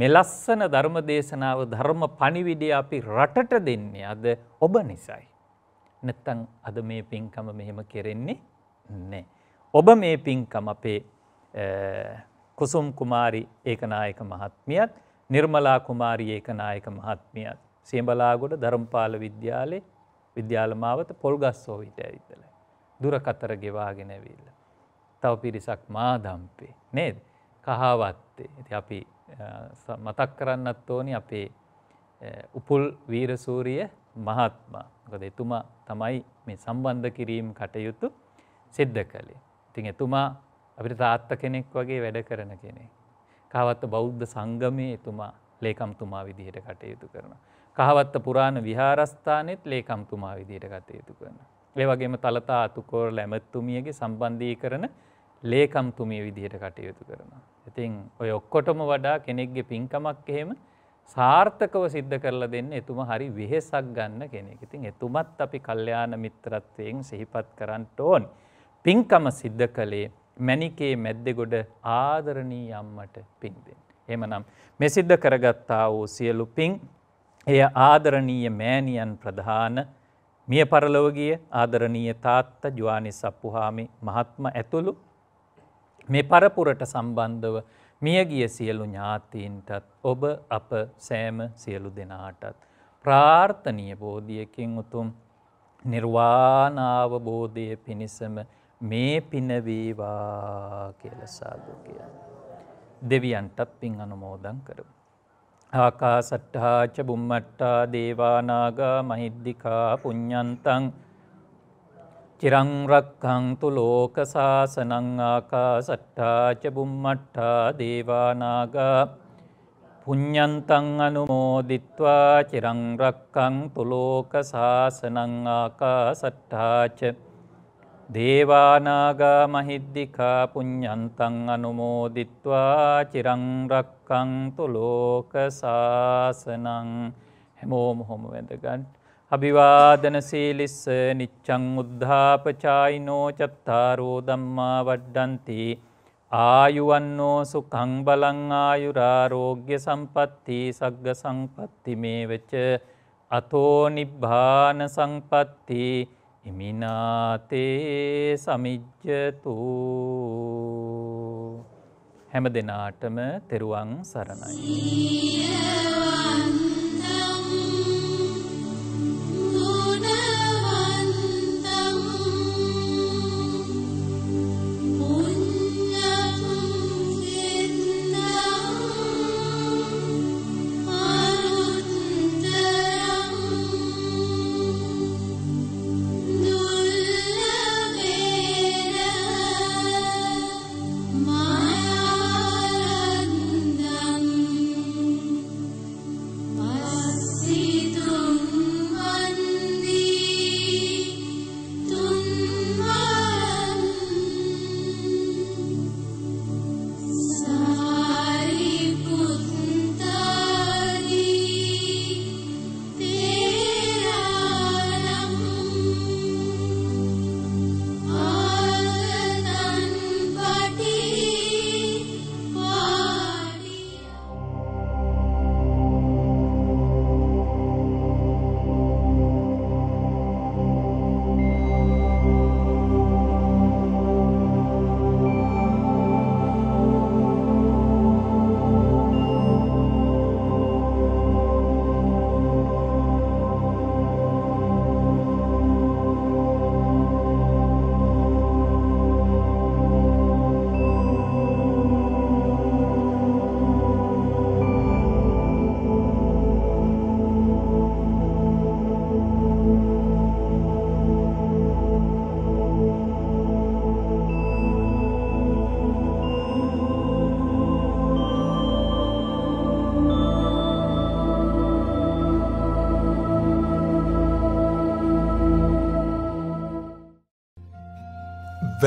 මේ ලස්සන ධර්ම දේශනාව ධර්ම පණිවිඩය අපි රටට දෙන්නේ අද ඔබ නිසයි. නැත්තම් අද මේ පින්කම මෙහෙම කෙරෙන්නේ නැහැ. ඔබ මේ පින්කම අපේ කුසුම් කුමාරි ඒකනායක මහත්මියත් නිර්මලා කුමාරි ඒකනායක මහත්මියත් සියඹලාගොඩ ධර්මපාල විද්‍යාලයේ විද්‍යාලමාවත පොල්ගස් සෝවිට ඇවිතල. දුර කතර ගෙවාගෙනැවිල්ල. තව පිරිසක් මාදම්පේ නේද කහාවත්තේ ඇති අපි මතක් කරන්නත් ඕනි අපේ උපුල් වීරසූරිය මහත්මා ගොද එතුමා තමයි මේ සම්බන්ධ කිරීම් කටයුතු සිද්ධ කළේ. ඉතින් එතුමා අපිට තාත්ත කෙනෙක් වගේ වැඩ කරන කෙනෙක්. කවත්ත බෞද්ධ සංගමය එතුමා ලේකම්තුමා විදිහට කටයුතු කරනවා. කහවත්ත පුරාණ විහාරස්ථානෙත් ලේකම්තුමා විදියට ගතයුතු කරන. ඒවගේම තලතා අතුකෝර ලැමැත්තුමියගේ සම්බන්ධී කරන ලේකම්තුමිය විදිහට කටයුතු කරනවා. ඉතින් ඔය ඔක්කොටම වඩා කෙනෙක්ගේ පින්කමක් එහෙම සාර්ථකව සිද්ධ කරලා දෙන්න එතුම හරි වෙහෙසක් ගන්න කෙනෙක් ඉතින් එතුමත් අපි කල්්‍යයාන මිත්‍රත්වයෙන් සිහිපත් කරන්නට ඕන්. පින්කම සිද්ධ කළේ මැනිකේ මැද්දෙගොඩ ආදරණී අම්මට පින්දෙන්. එමනම් මෙසිද්ධ කරගත්තා වූ සියලු පින් එය ආදරණීය මෑණියන් ප්‍රධාන මිය පරලොවගිය ආදරණීය තාත්ත ජවානි සප්පුහාමි මහත්ම ඇතුළු මේ පරපුරට සම්බන්ධව මියගිය සියලු ඥාතීන්ටත් ඔබ අප සෑම සියලු දෙනාටත්. ප්‍රාර්ථනීය බෝධියකින් උතුම් නිර්වාණාවබෝධය පිණිසම මේ පිනවේවා කියලසාදු කිය. දෙවියන්ටත් පින් අනුමෝදන් කරමු. ආකාසට්ඨාච බුම්මට්ටා දේවානාගා මහිද්දිකා පුඤ්ඥන්තං චිරංරක්කංතු ලෝක සාසනං ආකාසට්ඨාච බුම්මට්ටා දේවානාගා පුඤ්ඥන්තං අනුමෝදිත්වා චිරංරක්කං තුලෝක සාසනං ආකාසට්ඨාච දේවානාගා මහිද්දිකා පුඤ්ඥන්තං අනුමෝදිත්වා චිරංරක් රක්කංතු ලෝක සාසනං හැමෝම හොම වැඳගන්න. අභිවාදන සීලිස්ස නිච්චං උද්ධාපචායිනෝ චත්තාරෝ දම්මා වඩ්ඩන්ති ආයුවන්නෝ සුකං බලං ආයුරාරෝග්‍ය සම්පත්ති සග්ග සංපත්ති මේ වෙච්ච අතෝ නිබ්භාන සංපත්ති ඉමිනාතේ සමිජ්ජතුූ හැම දෙනාටම තෙරුවන් සරණයි.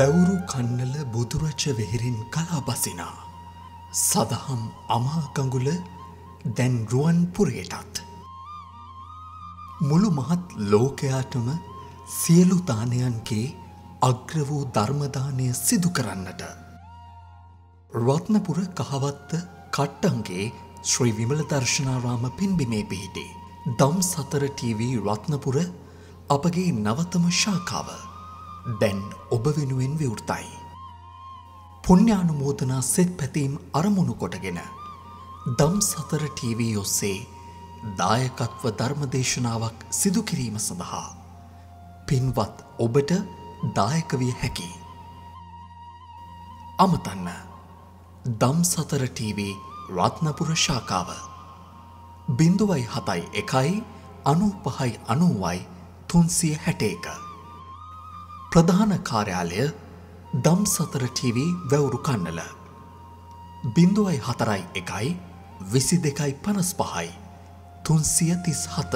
වැවුරු කන්නල බුදුරජ වෙහෙරෙන් කලාබසිනා සදහම් අමාකඟුල දැන් රුවන් පුරයටත් මුළු මහත් ලෝකයාටම සියලු දානයන්ගේ අග්‍ර වූ ධර්මදානය සිදු කරන්නට රත්නපුර කහවත්ත කට්ටන්ගේ ශ්‍රී විමල දර්ශනාරාම පින්බිමේ පිහිටේ දම් සතර ටීවී රත්නපුර අපගේ නවතම ශාකාව දැන් ඔබ වෙනුවෙන් විවෘතයි. පුණ්‍යානුමෝදනා සෙත් පැතීම් අරමුණු කොටගෙන දම් සතර TV ඔස්සේ දායකත්ව ධර්මදේශනාවක් සිදු කිරීම සඳහා පින්වත් ඔබට දායක විය හැකියි. අමතන්න දම් සතර TV රත්නපුර ශාකාව බිඳුවයි හතයි එකයි අනූපහයි අනුවයි තුන්සිය හැට එක. ප්‍රධාන කාර්යාලය දම් සතර TV වැවුරු කන්නල. බිඳුවයි හතරයි එකයි විසි දෙකයි පනස් පහයි තුන්සිය තිස් හත.